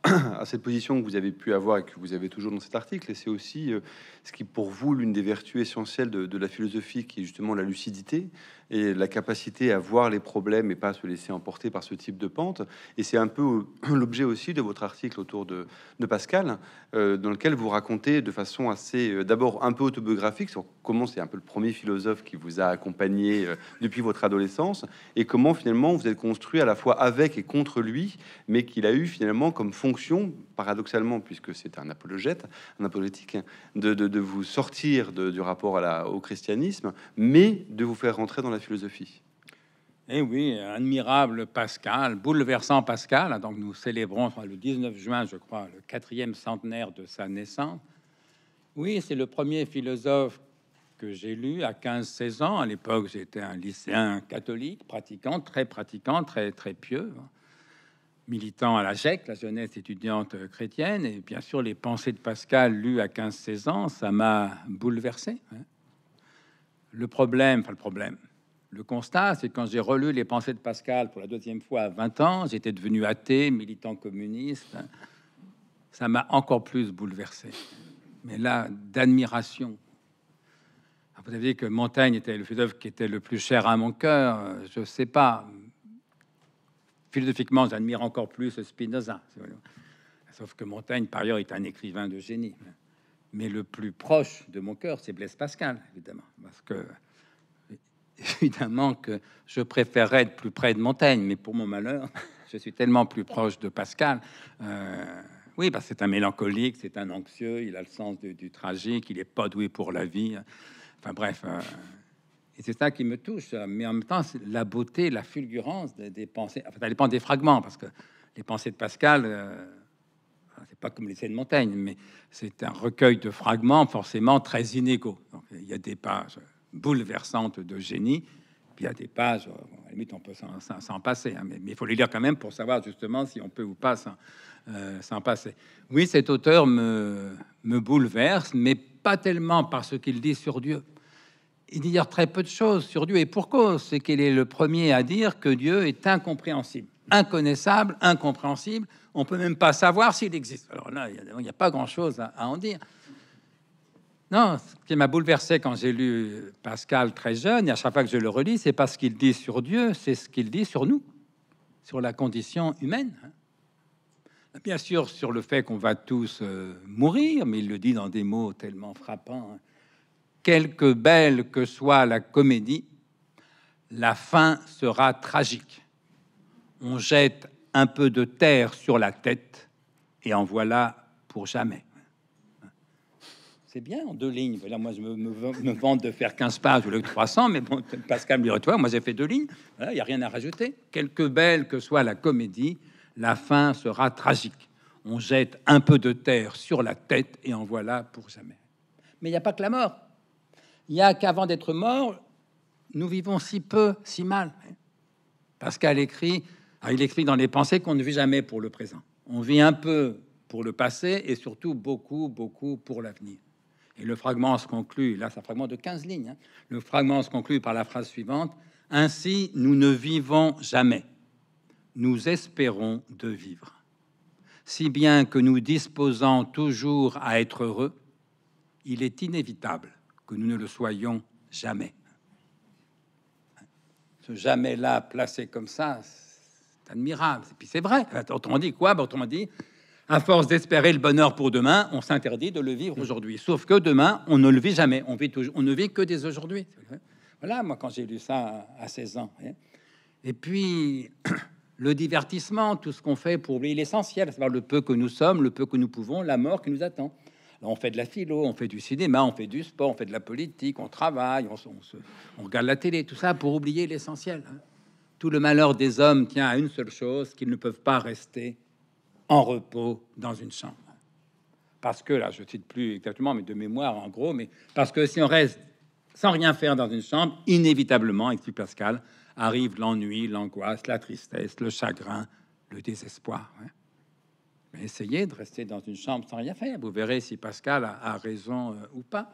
cette position que vous avez pu avoir et que vous avez toujours dans cet article, et c'est aussi euh, ce qui, pour vous, l'une des vertus essentielles de, de, la philosophie, qui est justement la lucidité, et la capacité à voir les problèmes et pas se laisser emporter par ce type de pente. Et c'est un peu l'objet aussi de votre article autour de, Pascal, euh, dans lequel vous racontez de façon assez, euh, d'abord un peu autobiographique, sur comment c'est un peu le premier philosophe qui vous a accompagné euh, depuis votre adolescence, et comment finalement vous êtes construit à la fois avec et contre lui, mais qu'il a eu finalement comme fonction, paradoxalement, puisque c'est un apologète, un apologétique, de, de, de vous sortir du rapport à au christianisme, mais de vous faire rentrer dans la philosophie. Eh oui, admirable Pascal, bouleversant Pascal. Donc nous célébrons le 19 juin, je crois, le quatrième centenaire de sa naissance. Oui, c'est le premier philosophe que j'ai lu à 15-16 ans. À l'époque, j'étais un lycéen catholique, pratiquant, très pratiquant, très, très pieux, hein. militant à la GEC, la jeunesse étudiante chrétienne. Et bien sûr, les pensées de Pascal lues à 15-16 ans, ça m'a bouleversé. Hein. Le problème, enfin le problème, le constat, c'est quand j'ai relu les pensées de Pascal pour la deuxième fois à 20 ans, j'étais devenu athée, militant communiste. Ça m'a encore plus bouleversé. Mais là, d'admiration. Ah, vous avez dit que Montaigne était le philosophe qui était le plus cher à mon cœur. Je ne sais pas. Philosophiquement, j'admire encore plus Spinoza. Sauf que Montaigne, par ailleurs, est un écrivain de génie. Mais le plus proche de mon cœur, c'est Blaise Pascal, évidemment. Parce que évidemment que je préférerais être plus près de Montaigne, mais pour mon malheur, je suis tellement plus proche de Pascal. Euh, oui, parce que c'est un mélancolique, c'est un anxieux, il a le sens du, tragique, il n'est pas doué pour la vie. Euh. Enfin bref, euh, et c'est ça qui me touche. Mais en même temps, la beauté, la fulgurance des, pensées, enfin, ça dépend des fragments, parce que les pensées de Pascal, c'est pas comme les scènes de Montaigne, mais c'est un recueil de fragments forcément très inégaux. il y a des pages bouleversante de génie. Puis il y a des pages, euh, à la limite, on peut s'en passer, hein, mais il faut les lire quand même pour savoir justement si on peut ou pas s'en euh, passer. Oui, cet auteur me, me bouleverse, mais pas tellement par ce qu'il dit sur Dieu. Il dit très peu de choses sur Dieu, et pour cause, c'est qu'il est le premier à dire que Dieu est incompréhensible inconnaissable, incompréhensible. On peut même pas savoir s'il existe. Alors là, il n'y a, pas grand-chose à, en dire. Non, ce qui m'a bouleversé quand j'ai lu Pascal très jeune, et à chaque fois que je le relis, c'est pas ce qu'il dit sur Dieu, c'est ce qu'il dit sur nous, sur la condition humaine. Hein. Bien sûr, sur le fait qu'on va tous euh, mourir, mais il le dit dans des mots tellement frappants. Hein. Quelque belle que soit la comédie, la fin sera tragique. On jette un peu de terre sur la tête, et en voilà pour jamais c'est bien en deux lignes. Voilà, moi, je me, me, vante de faire 15 pages ou 300, mais bon, Pascal me dit, toi, moi, j'ai fait deux lignes. Il n'y a rien à rajouter. Quelque belle que soit la comédie, la fin sera tragique. On jette un peu de terre sur la tête et en voilà pour jamais. Mais il n'y a pas que la mort. Il n'y a qu'avant d'être mort, nous vivons si peu, si mal. Pascal écrit, ah, il écrit dans les pensées qu'on ne vit jamais pour le présent. On vit un peu pour le passé et surtout beaucoup, beaucoup pour l'avenir le fragment se conclut, là c'est un fragment de 15 lignes, hein. le fragment se conclut par la phrase suivante, Ainsi nous ne vivons jamais, nous espérons de vivre, si bien que nous disposons toujours à être heureux, il est inévitable que nous ne le soyons jamais. Ce jamais-là placé comme ça, c'est admirable. Et puis c'est vrai. Ben, autrement dit quoi Autrement dit, à force d'espérer le bonheur pour demain, on s'interdit de le vivre mm. aujourd'hui. Sauf que demain, on ne le vit jamais. On, vit toujours, on ne vit que des aujourd'hui. Voilà, moi, quand j'ai lu ça à 16 ans. Hein. Et puis, le divertissement, tout ce qu'on fait pour oublier l'essentiel, cest le peu que nous sommes, le peu que nous pouvons, la mort qui nous attend. on fait de la philo, on fait du cinéma, on fait du sport, on fait de la politique, on travaille, on, on regarde la télé, tout ça pour oublier l'essentiel. Hein. Tout le malheur des hommes tient à une seule chose, qu'ils ne peuvent pas rester en repos dans une chambre. Parce que, là, je cite plus exactement, mais de mémoire en gros, mais parce que si on reste sans rien faire dans une chambre, inévitablement, écrit Pascal, arrive l'ennui, l'angoisse, la tristesse, le chagrin, le désespoir. Hein. Mais essayez de rester dans une chambre sans rien faire. Vous verrez si Pascal a, raison euh, ou pas.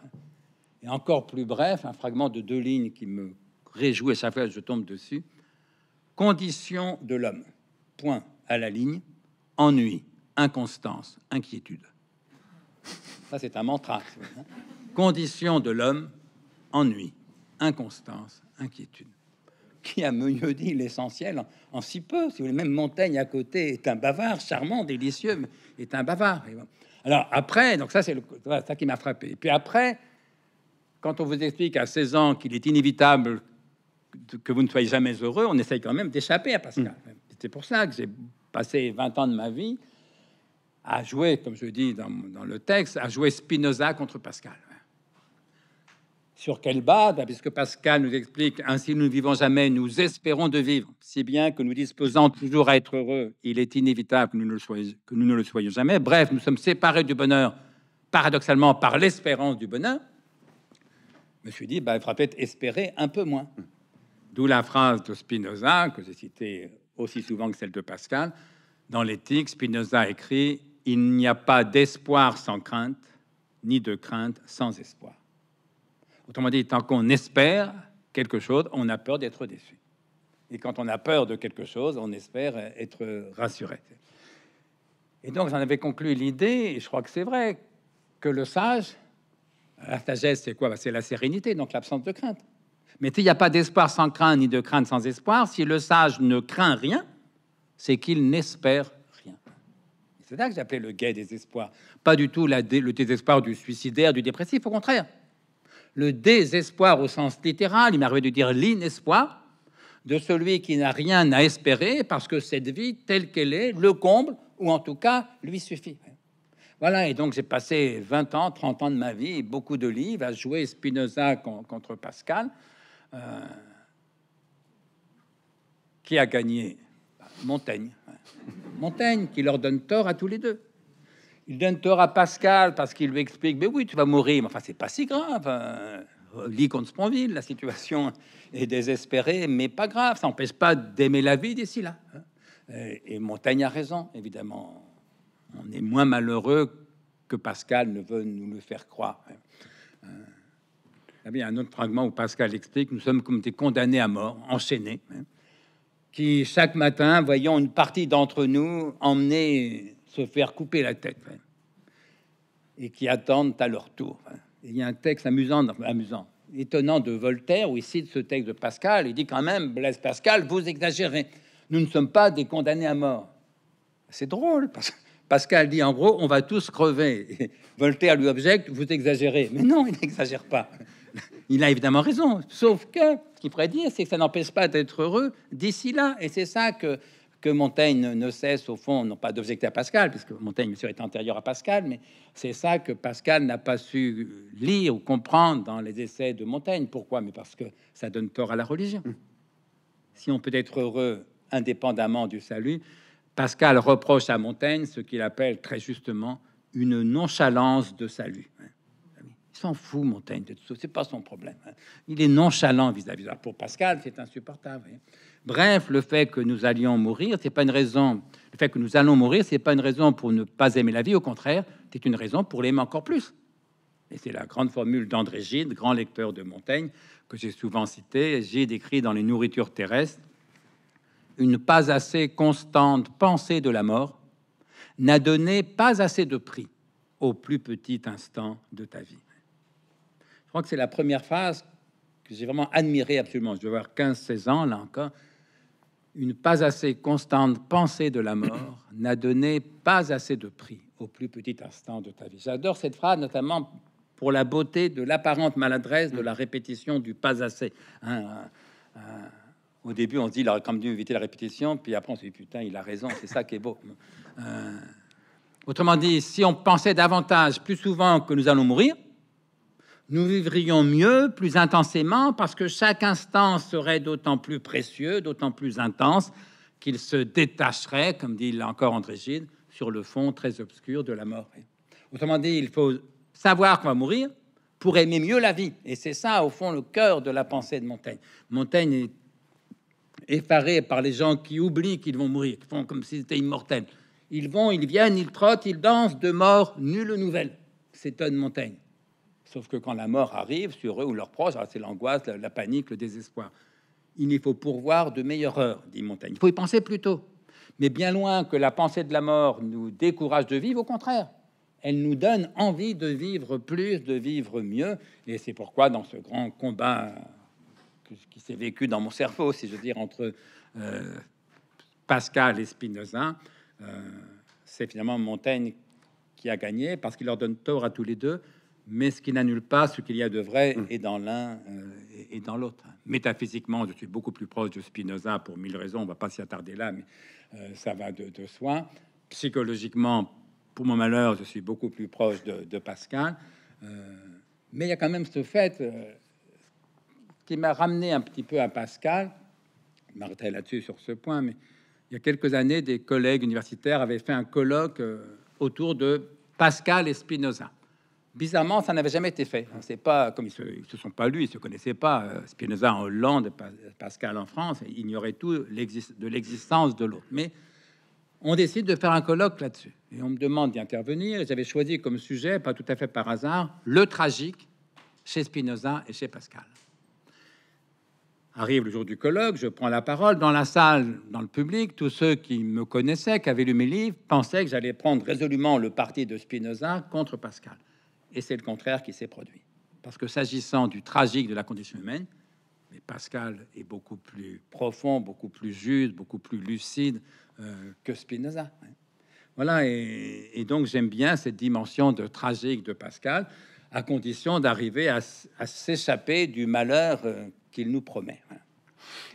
Et encore plus bref, un fragment de deux lignes qui me réjouit à chaque fois que je tombe dessus. Condition de l'homme. Point à la ligne ennui, inconstance, inquiétude. Ça, c'est un mantra. Hein. Condition de l'homme, ennui, inconstance, inquiétude. Qui a mieux dit l'essentiel en, si peu Si vous même Montaigne à côté est un bavard, charmant, délicieux, est un bavard. Alors après, donc ça, c'est ça qui m'a frappé. Et puis après, quand on vous explique à 16 ans qu'il est inévitable que vous ne soyez jamais heureux, on essaye quand même d'échapper à Pascal. Mmh. C'est pour ça que j'ai passé 20 ans de ma vie à jouer, comme je dis dans, le texte, à jouer Spinoza contre Pascal. Hein. Sur quelle base ben, Puisque Pascal nous explique Ainsi nous ne vivons jamais, nous espérons de vivre, si bien que nous disposons toujours à être heureux, il est inévitable que nous ne le soyons, jamais. Bref, nous sommes séparés du bonheur, paradoxalement, par l'espérance du bonheur. Je me suis dit ben, Il faudra peut-être espérer un peu moins. D'où la phrase de Spinoza que j'ai citée aussi souvent que celle de Pascal. Dans l'éthique, Spinoza écrit Il n'y a pas d'espoir sans crainte, ni de crainte sans espoir. Autrement dit, tant qu'on espère quelque chose, on a peur d'être déçu. Et quand on a peur de quelque chose, on espère être rassuré. Et donc, j'en avais conclu l'idée, et je crois que c'est vrai, que le sage, la sagesse, c'est quoi ben, C'est la sérénité, donc l'absence de crainte. Mais il n'y a pas d'espoir sans crainte, ni de crainte sans espoir. Si le sage ne craint rien, c'est qu'il n'espère rien. C'est là que j'appelais le gai désespoir. Pas du tout le désespoir du suicidaire, du dépressif, au contraire. Le désespoir au sens littéral, il m'arrivait de dire l'inespoir, de celui qui n'a rien à espérer parce que cette vie telle qu'elle est le comble ou en tout cas lui suffit. Voilà, et donc j'ai passé 20 ans, 30 ans de ma vie, beaucoup de livres à jouer Spinoza contre Pascal, euh, qui a gagné Montaigne. Montaigne, qui leur donne tort à tous les deux. Il donne tort à Pascal parce qu'il lui explique, mais oui, tu vas mourir, mais enfin, c'est pas si grave. lit contre la situation est désespérée, mais pas grave, ça n'empêche pas d'aimer la vie d'ici là. Hein. Et, Montaigne a raison, évidemment. On est moins malheureux que Pascal ne veut nous le faire croire. Hein. Euh, un autre fragment où Pascal explique nous sommes comme des condamnés à mort, enchaînés, hein, qui chaque matin voyons une partie d'entre nous emmener se faire couper la tête hein, et qui attendent à leur tour. Hein. Il y a un texte amusant, amusant, étonnant de Voltaire où il cite ce texte de Pascal. Il dit quand même Blaise Pascal, vous exagérez. Nous ne sommes pas des condamnés à mort. C'est drôle parce que Pascal dit en gros, on va tous crever. Voltaire lui objecte, vous exagérez. Mais non, il n'exagère pas. Il a évidemment raison, sauf que ce qu'il pourrait dire, c'est que ça n'empêche pas d'être heureux d'ici là, et c'est ça que Montaigne ne cesse, au fond, non pas d'objecter à Pascal, puisque Montaigne, serait antérieur à Pascal, mais c'est ça que Pascal n'a pas su lire ou comprendre dans les essais de Montaigne. Pourquoi Mais parce que ça donne tort à la religion. Mm. Si on peut être heureux indépendamment du salut, Pascal reproche à Montaigne ce qu'il appelle très justement une nonchalance de salut s'en fout, Montaigne, de tout C'est pas son problème. Hein. Il est nonchalant vis-à-vis. ça. Pour Pascal, c'est insupportable. Hein. Bref, le fait que nous allions mourir, c'est pas une raison. Le fait que nous allons mourir, c'est pas une raison pour ne pas aimer la vie. Au contraire, c'est une raison pour l'aimer encore plus. Et c'est la grande formule d'André Gide, grand lecteur de Montaigne, que j'ai souvent cité. J'ai décrit dans Les Nourritures terrestres Une pas assez constante pensée de la mort n'a donné pas assez de prix au plus petit instant de ta vie crois que c'est la première phase que j'ai vraiment admirée absolument. Je dois avoir 15-16 ans, là encore. Une pas assez constante pensée de la mort n'a donné pas assez de prix au plus petit instant de ta vie. J'adore cette phrase, notamment pour la beauté de l'apparente maladresse de la mm. répétition du pas assez. Hein, euh, euh, au début, on se dit, il aurait quand même dû éviter la répétition, puis après, on se dit, putain, il a raison, c'est ça qui est beau. Euh, autrement dit, si on pensait davantage, plus souvent que nous allons mourir, nous vivrions mieux, plus intensément, parce que chaque instant serait d'autant plus précieux, d'autant plus intense, qu'il se détacherait, comme dit encore André Gide, sur le fond très obscur de la mort. Autrement dit, il faut savoir qu'on va mourir pour aimer mieux la vie. Et c'est ça, au fond, le cœur de la pensée de Montaigne. Montaigne est effaré par les gens qui oublient qu'ils vont mourir, qui font comme s'ils étaient immortels. Ils vont, ils viennent, ils trottent, ils dansent, de mort, nulle nouvelle. s'étonne Montaigne. Sauf que quand la mort arrive sur eux ou leurs proches, ah, c'est l'angoisse, la, panique, le désespoir. Il y faut pourvoir de meilleures heures, dit Montaigne. Il faut y penser plus tôt. Mais bien loin que la pensée de la mort nous décourage de vivre, au contraire, elle nous donne envie de vivre plus, de vivre mieux. Et c'est pourquoi, dans ce grand combat qui s'est vécu dans mon cerveau, si je veux dire, entre euh, Pascal et Spinoza, euh, c'est finalement Montaigne qui a gagné parce qu'il leur donne tort à tous les deux mais ce qui n'annule pas ce qu'il y a de vrai mmh. est dans l'un euh, et, dans l'autre. Métaphysiquement, je suis beaucoup plus proche de Spinoza pour mille raisons, on va pas s'y attarder là, mais euh, ça va de, soi. Psychologiquement, pour mon malheur, je suis beaucoup plus proche de, Pascal. Euh, mais il y a quand même ce fait qui m'a ramené un petit peu à Pascal. Martel là-dessus sur ce point, mais il y a quelques années, des collègues universitaires avaient fait un colloque autour de Pascal et Spinoza. Bizarrement, ça n'avait jamais été fait. C'est pas comme ils se, sont pas lus, ils se connaissaient pas. Euh, Spinoza en Hollande, Pascal en France, ignoraient tout de l'existence de l'autre. Mais on décide de faire un colloque là-dessus. Et on me demande d'y intervenir. J'avais choisi comme sujet, pas tout à fait par hasard, le tragique chez Spinoza et chez Pascal. Arrive le jour du colloque, je prends la parole dans la salle, dans le public. Tous ceux qui me connaissaient, qui avaient lu mes livres, pensaient que j'allais prendre résolument le parti de Spinoza contre Pascal. Et c'est le contraire qui s'est produit. Parce que s'agissant du tragique de la condition humaine, mais Pascal est beaucoup plus profond, beaucoup plus juste, beaucoup plus lucide euh, que Spinoza. Hein. Voilà, et, donc j'aime bien cette dimension de tragique de Pascal, à condition d'arriver à, s'échapper du malheur euh, qu'il nous promet. Hein.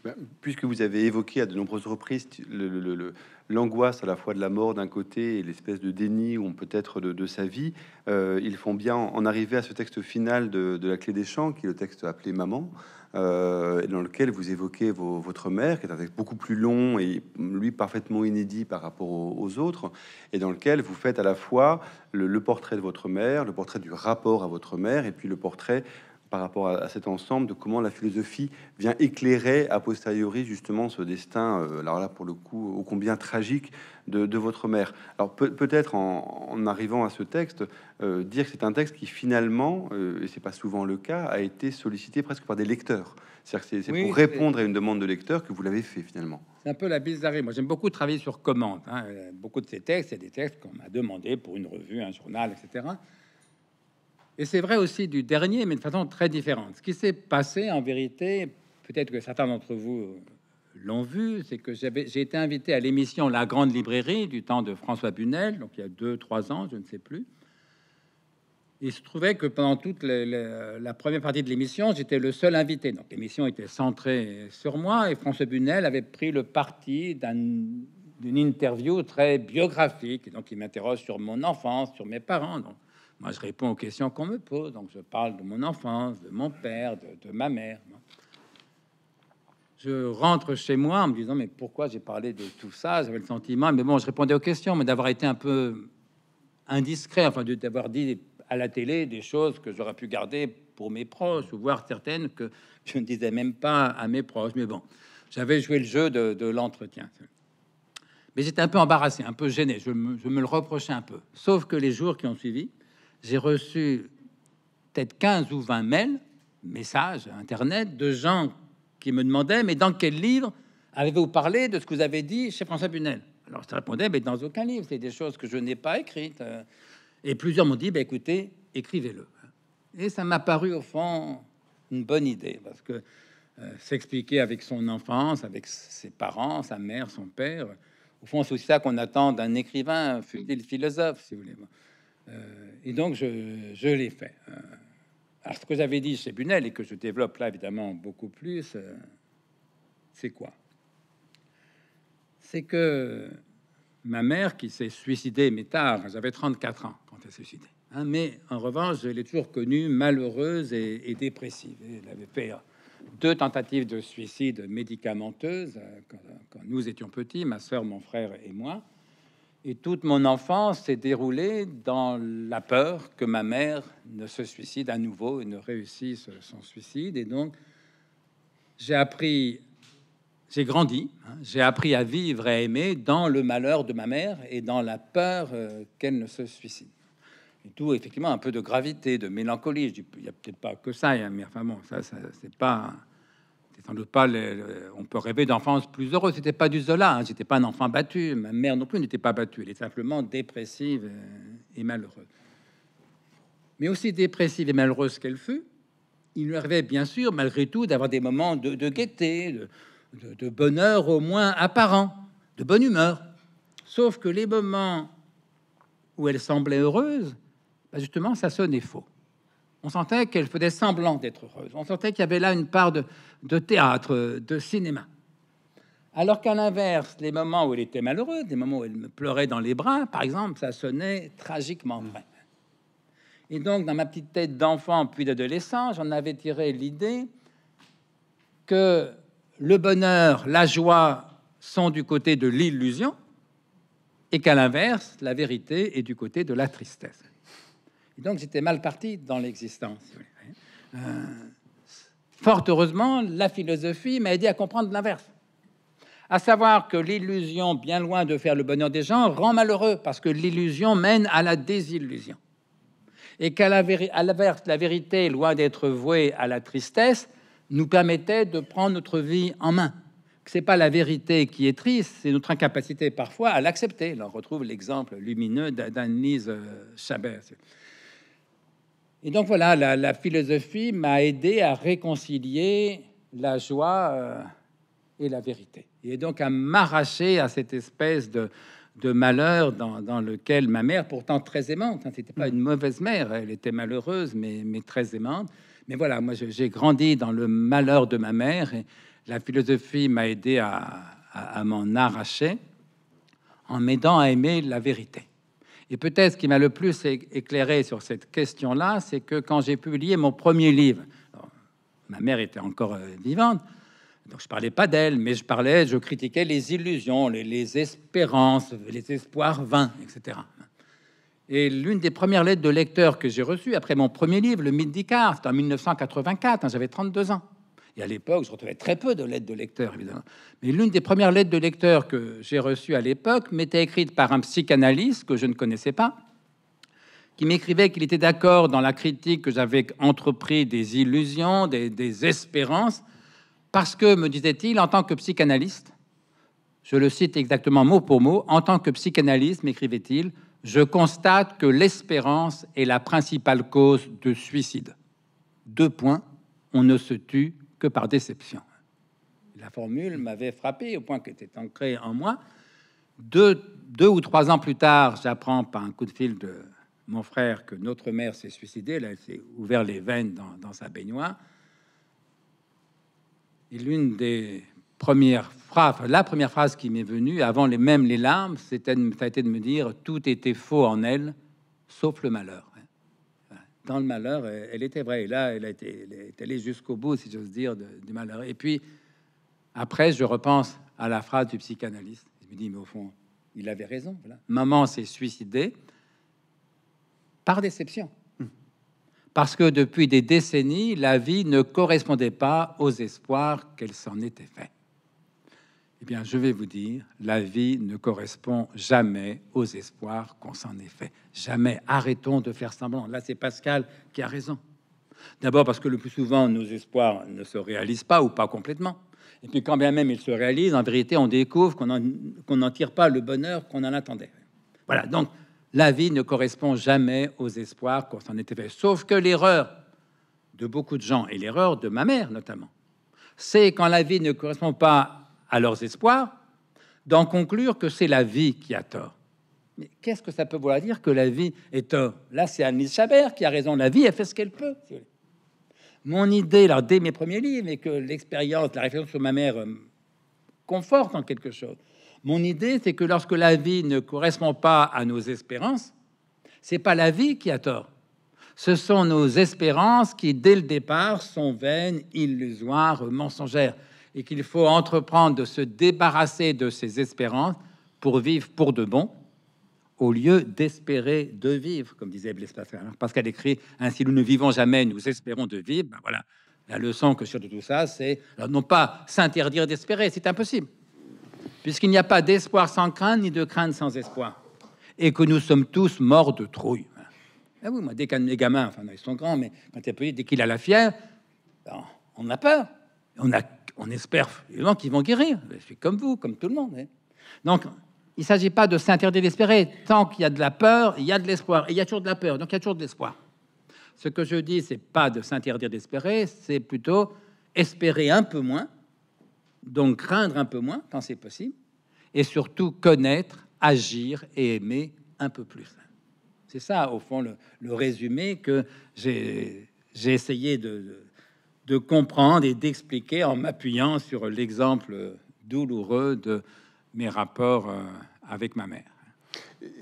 Ben, puisque vous avez évoqué à de nombreuses reprises le, le, l'angoisse à la fois de la mort d'un côté et l'espèce de déni ou peut-être de, sa vie, euh, ils font bien en arriver à ce texte final de, la Clé des Champs, qui est le texte appelé Maman. Euh, dans lequel vous évoquez votre mère, qui est un texte beaucoup plus long et lui parfaitement inédit par rapport aux, autres, et dans lequel vous faites à la fois le, le portrait de votre mère, le portrait du rapport à votre mère, et puis le portrait par rapport à, cet ensemble, de comment la philosophie vient éclairer a posteriori justement ce destin, euh, alors là pour le coup, ô combien tragique de, votre mère. Alors peut-être en, arrivant à ce texte, euh, dire que c'est un texte qui finalement, euh, et c'est pas souvent le cas, a été sollicité presque par des lecteurs. cest que c'est pour répondre à une demande de lecteur que vous l'avez fait finalement. C'est un peu la bizarrerie. Moi, j'aime beaucoup travailler sur commande. Hein. Beaucoup de ces textes, c'est des textes qu'on m'a demandé pour une revue, un journal, etc. Et c'est vrai aussi du dernier, mais de façon très différente. Ce qui s'est passé en vérité, peut-être que certains d'entre vous l'ont vu, c'est que j'ai été invité à l'émission La Grande Librairie du temps de François Bunel, donc il y a deux, trois ans, je ne sais plus. Il se trouvait que pendant toute la première partie de l'émission, j'étais le seul invité. Donc l'émission était centrée sur moi et François Bunel avait pris le parti d'une interview très biographique. Donc il m'interroge sur mon enfance, sur mes parents. Donc je réponds aux questions qu'on me pose. Donc, je parle de mon enfance, de mon père, de, ma mère. Je rentre chez moi en me disant, mais pourquoi j'ai parlé de tout ça J'avais le sentiment, mais bon, je répondais aux questions, mais d'avoir été un peu indiscret, enfin, d'avoir dit à la télé des choses que j'aurais pu garder pour mes proches, ou voir certaines que je ne disais même pas à mes proches. Mais bon, j'avais joué le jeu de, l'entretien. Mais j'étais un peu embarrassé, un peu gêné, je me le reprochais un peu. Sauf que les jours qui ont suivi, j'ai reçu peut-être 15 ou 20 mails, messages, Internet, de gens qui me demandaient, mais dans quel livre avez-vous parlé de ce que vous avez dit chez François Bunel Alors je répondais, mais dans aucun livre, c'est des choses que je n'ai pas écrites. Euh, et plusieurs m'ont dit, bah, écoutez, écrivez-le. Et ça m'a paru au fond une bonne idée, parce que euh, s'expliquer avec son enfance, avec ses parents, sa mère, son père, au fond, c'est aussi ça qu'on attend d'un écrivain, fut-il philosophe, si vous voulez. Euh, et donc, je, l'ai fait. Euh, alors, ce que j'avais dit chez Bunel et que je développe là évidemment beaucoup plus, euh, c'est quoi C'est que ma mère qui s'est suicidée, mais tard, j'avais 34 ans quand elle s'est suicidée. Hein, mais en revanche, je l'ai toujours connue malheureuse et, dépressive. Elle avait fait deux tentatives de suicide médicamenteuses quand, quand nous étions petits, ma soeur, mon frère et moi. Et toute mon enfance s'est déroulée dans la peur que ma mère ne se suicide à nouveau et ne réussisse son suicide. Et donc, j'ai appris, j'ai grandi, hein, j'ai appris à vivre et à aimer dans le malheur de ma mère et dans la peur euh, qu'elle ne se suicide. Et tout, effectivement, un peu de gravité, de mélancolie. il n'y a peut-être pas que ça, hein, mais enfin bon, ça, ça c'est pas sans doute pas. on peut rêver d'enfance plus heureuse. C'était pas du Zola. Hein. J'étais pas un enfant battu. Ma mère non plus n'était pas battue. Elle est simplement dépressive euh, et malheureuse. Mais aussi dépressive et malheureuse qu'elle fut, il lui arrivait bien sûr, malgré tout, d'avoir des moments de, gaieté, de, bonheur au moins apparent, de bonne humeur. Sauf que les moments où elle semblait heureuse, bah, justement, ça sonnait faux on sentait qu'elle faisait semblant d'être heureuse. On sentait qu'il y avait là une part de, théâtre, de cinéma. Alors qu'à l'inverse, les moments où elle était malheureuse, les moments où elle me pleurait dans les bras, par exemple, ça sonnait tragiquement mm. vrai. Et donc, dans ma petite tête d'enfant puis d'adolescent, j'en avais tiré l'idée que le bonheur, la joie sont du côté de l'illusion et qu'à l'inverse, la vérité est du côté de la tristesse donc j'étais mal parti dans l'existence. Euh, fort heureusement, la philosophie m'a aidé à comprendre l'inverse. À savoir que l'illusion, bien loin de faire le bonheur des gens, rend malheureux parce que l'illusion mène à la désillusion. Et qu'à l'inverse, la vérité, loin d'être vouée à la tristesse, nous permettait de prendre notre vie en main. Ce n'est pas la vérité qui est triste, c'est notre incapacité parfois à l'accepter. Là, on retrouve l'exemple lumineux d'Anne-Lise euh, Chabert. Et donc voilà, la, philosophie m'a aidé à réconcilier la joie euh, et la vérité. Et donc à m'arracher à cette espèce de, de malheur dans, lequel ma mère, pourtant très aimante, hein, c'était pas mm. une mauvaise mère, elle était malheureuse, mais, mais très aimante. Mais voilà, moi j'ai grandi dans le malheur de ma mère et la philosophie m'a aidé à m'en arracher en m'aidant à aimer la vérité. Et peut-être ce qui m'a le plus éclairé sur cette question-là, c'est que quand j'ai publié mon premier livre, ma mère était encore euh, vivante, donc je parlais pas d'elle, mais je parlais, je critiquais les illusions, les, espérances, les espoirs vains, etc. Et l'une des premières lettres de lecteurs que j'ai reçues après mon premier livre, Le midi d'Icare, c'était en 1984, hein, j'avais 32 ans. Et à l'époque, je retrouvais très peu de lettres de lecteurs, évidemment. Mais l'une des premières lettres de lecteurs que j'ai reçues à l'époque m'était écrite par un psychanalyste que je ne connaissais pas, qui m'écrivait qu'il était d'accord dans la critique que j'avais entrepris des illusions, des, des espérances, parce que, me disait-il, en tant que psychanalyste, je le cite exactement mot pour mot, en tant que psychanalyste, m'écrivait-il, je constate que l'espérance est la principale cause de suicide. Deux points, on ne se tue que par déception. La formule m'avait frappé au point qu'elle était ancrée en moi. Deux, ou trois ans plus tard, j'apprends par un coup de fil de mon frère que notre mère s'est suicidée. elle s'est ouvert les veines dans, sa baignoire. Et l'une des premières phrases, la première phrase qui m'est venue, avant les, même les larmes, c'était, de me dire tout était faux en elle, sauf le malheur dans le malheur, elle était vraie. Et là, elle, a été, est allée jusqu'au bout, si j'ose dire, du malheur. Et puis, après, je repense à la phrase du psychanalyste. Je me dis, mais au fond, il avait raison. Maman s'est suicidée par déception. Parce que depuis des décennies, la vie ne correspondait pas aux espoirs qu'elle s'en était faite. Eh bien, je vais vous dire, la vie ne correspond jamais aux espoirs qu'on s'en est fait. Jamais. Arrêtons de faire semblant. Là, c'est Pascal qui a raison. D'abord parce que le plus souvent, nos espoirs ne se réalisent pas ou pas complètement. Et puis quand bien même ils se réalisent, en vérité, on découvre qu'on n'en tire pas le bonheur qu'on en attendait. Voilà, donc la vie ne correspond jamais aux espoirs qu'on s'en était fait. Sauf que l'erreur de beaucoup de gens, et l'erreur de ma mère notamment, c'est quand la vie ne correspond pas à leurs espoirs d'en conclure que c'est la vie qui a tort. Mais qu'est-ce que ça peut vouloir dire que la vie est tort Là, c'est Anne-Lise Chabert qui a raison. La vie, elle fait ce qu'elle peut. Mon idée, là dès mes premiers livres, et que l'expérience, la référence sur ma mère euh, conforte en quelque chose, mon idée, c'est que lorsque la vie ne correspond pas à nos espérances, ce n'est pas la vie qui a tort. Ce sont nos espérances qui, dès le départ, sont vaines, illusoires, mensongères et qu'il faut entreprendre de se débarrasser de ses espérances pour vivre pour de bon, au lieu d'espérer de vivre, comme disait Blaise Pascal. Parce qu'elle écrit Ainsi hein, nous ne vivons jamais, nous espérons de vivre. Ben voilà, la leçon que sur de tout ça, c'est non pas s'interdire d'espérer, c'est impossible, puisqu'il n'y a pas d'espoir sans crainte, ni de crainte sans espoir, et que nous sommes tous morts de trouille. Ah vous, moi, dès qu'un des gamins, enfin, ils sont grands, mais quand il dès qu'il a la fièvre, ben, on a peur. On a on espère évidemment qu'ils vont guérir. Je suis comme vous, comme tout le monde. Hein. Donc, il ne s'agit pas de s'interdire d'espérer. Tant qu'il y a de la peur, il y a de l'espoir. il y a toujours de la peur, donc il y a toujours de l'espoir. Ce que je dis, c'est pas de s'interdire d'espérer, c'est plutôt espérer un peu moins, donc craindre un peu moins quand c'est possible, et surtout connaître, agir et aimer un peu plus. C'est ça, au fond, le résumé que j'ai essayé de, de comprendre et d'expliquer en m'appuyant sur l'exemple douloureux de mes rapports euh, avec ma mère.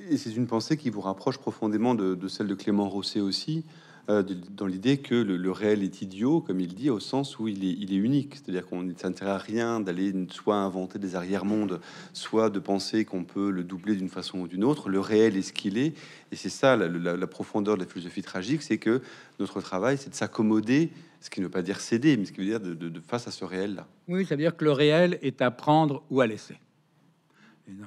Et c'est une pensée qui vous rapproche profondément de, de celle de Clément Rosset aussi, euh, dans l'idée que le, réel est idiot, comme il dit, au sens où il est, unique. C'est-à-dire qu'on ne s'intéresse à rien d'aller soit inventer des arrière-mondes, soit de penser qu'on peut le doubler d'une façon ou d'une autre. Le réel est ce qu'il est, et c'est ça la, profondeur de la philosophie tragique, c'est que notre travail, c'est de s'accommoder ce qui ne veut pas dire céder, mais ce qui veut dire de, face à ce réel-là. Oui, ça veut dire que le réel est à prendre ou à laisser. Euh,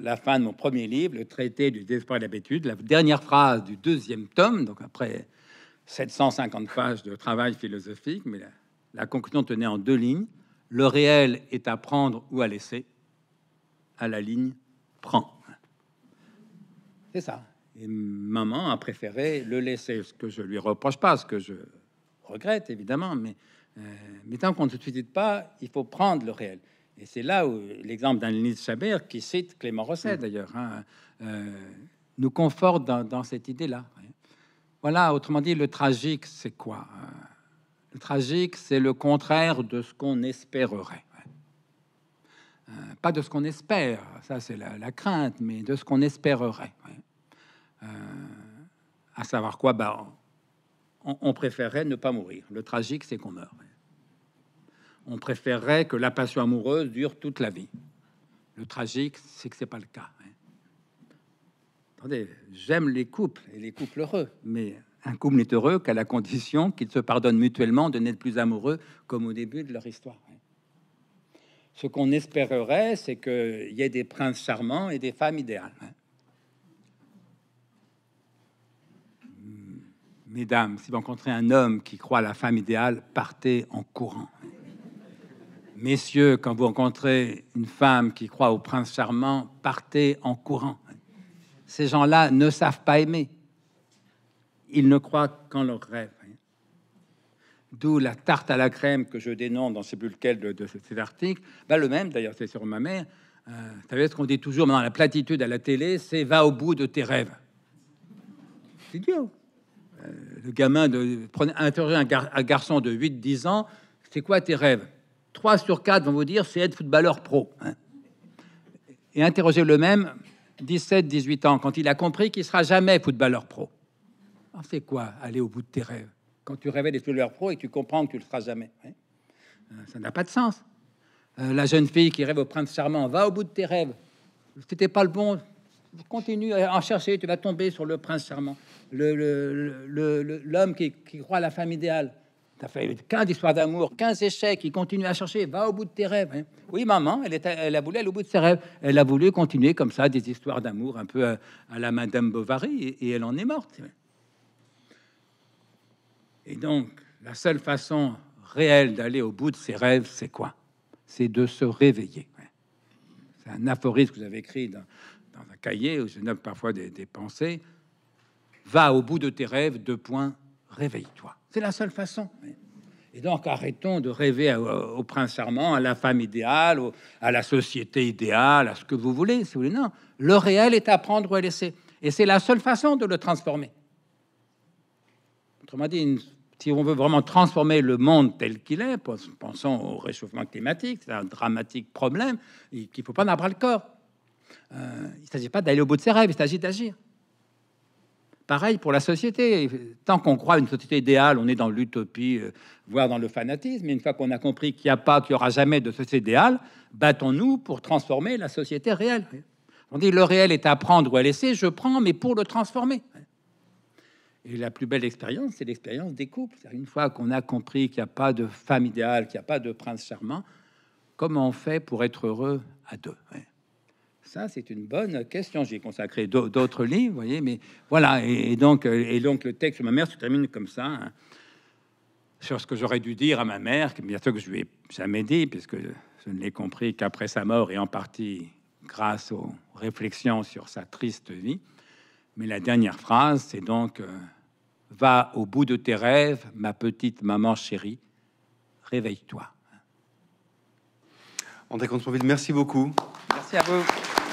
la fin de mon premier livre, le traité du désespoir et de l'habitude, la dernière phrase du deuxième tome, donc après 750 pages de travail philosophique, mais la, conclusion tenait en deux lignes. Le réel est à prendre ou à laisser. À la ligne, prend. C'est ça. Et maman a préféré le laisser, ce que je lui reproche pas, ce que je regrette évidemment, mais, euh, mais tant qu'on ne se suicide pas, il faut prendre le réel. Et c'est là où l'exemple d'Annelise Chabert, qui cite Clément Rosset mm. d'ailleurs, hein, euh, nous conforte dans, cette idée-là. Voilà, autrement dit, le tragique, c'est quoi hein Le tragique, c'est le contraire de ce qu'on espérerait. Euh, pas de ce qu'on espère, ça c'est la, crainte, mais de ce qu'on espérerait. Euh, à savoir quoi bah, on, on préférerait ne pas mourir. Le tragique, c'est qu'on meurt on préférerait que la passion amoureuse dure toute la vie. Le tragique, c'est que c'est pas le cas. Hein. j'aime les couples et les couples heureux, mais un couple n'est heureux qu'à la condition qu'ils se pardonnent mutuellement de n'être plus amoureux comme au début de leur histoire. Hein. Ce qu'on espérerait, c'est qu'il y ait des princes charmants et des femmes idéales. Hein. Hmm. Mesdames, si vous rencontrez un homme qui croit la femme idéale, partez en courant messieurs, quand vous rencontrez une femme qui croit au prince charmant, partez en courant. Ces gens-là ne savent pas aimer. Ils ne croient qu'en leurs rêves. D'où la tarte à la crème que je dénonce dans ces bulles de, de, cet article. Bah, le même, d'ailleurs, c'est sur ma mère. vous euh, savez ce qu'on dit toujours maintenant, la platitude à la télé, c'est va au bout de tes rêves. C'est idiot. Euh, le gamin de. Interroger un, un garçon de 8-10 ans, c'est quoi tes rêves 3 sur 4 vont vous dire c'est être footballeur pro. Hein. Et interrogez le même 17-18 ans, quand il a compris qu'il sera jamais footballeur pro. Ah, c'est quoi aller au bout de tes rêves Quand tu rêvais d'être footballeur pro et tu comprends que tu le seras jamais. Hein. Euh, ça n'a pas de sens. Euh, la jeune fille qui rêve au prince charmant, va au bout de tes rêves. C'était pas le bon. Continue à en chercher, tu vas tomber sur le prince charmant. L'homme le, qui, qui croit à la femme idéale, fait 15 histoires d'amour, 15 échecs, il continue à chercher, va au bout de tes rêves. Hein. Oui, maman, elle, est, elle a voulu aller au bout de ses rêves. Elle a voulu continuer comme ça, des histoires d'amour un peu euh, à, la Madame Bovary, et, elle en est morte. Et donc, la seule façon réelle d'aller au bout de ses rêves, c'est quoi C'est de se réveiller. C'est un aphorisme que vous avez écrit dans, un cahier où je note parfois des, des pensées. Va au bout de tes rêves, deux points, réveille-toi. C'est la seule façon. Et donc arrêtons de rêver au, prince charmant, à la femme idéale, à la société idéale, à ce que vous voulez, si vous voulez. Non, le réel est à prendre ou à laisser. Et c'est la seule façon de le transformer. Autrement dit, si on veut vraiment transformer le monde tel qu'il est, pensons au réchauffement climatique, c'est un dramatique problème qu'il ne faut pas n'avoir le corps. Euh, il ne s'agit pas d'aller au bout de ses rêves, il s'agit d'agir pareil pour la société. Tant qu'on croit une société idéale, on est dans l'utopie, euh, voire dans le fanatisme. une fois qu'on a compris qu'il n'y a pas, qu'il n'y aura jamais de société idéale, battons-nous pour transformer la société réelle. On dit le réel est à prendre ou à laisser, je prends, mais pour le transformer. Et la plus belle expérience, c'est l'expérience des couples. Une fois qu'on a compris qu'il n'y a pas de femme idéale, qu'il n'y a pas de prince charmant, comment on fait pour être heureux à deux ça, c'est une bonne question. J'ai consacré d'autres livres, vous voyez, mais voilà. Et, donc, euh, et donc, le texte de ma mère se termine comme ça. Hein. sur ce que j'aurais dû dire à ma mère, bien sûr que je lui ai jamais dit, puisque je ne l'ai compris qu'après sa mort et en partie grâce aux réflexions sur sa triste vie. Mais la dernière phrase, c'est donc euh, Va au bout de tes rêves, ma petite maman chérie, réveille-toi. André comte vite. merci beaucoup. Merci à vous.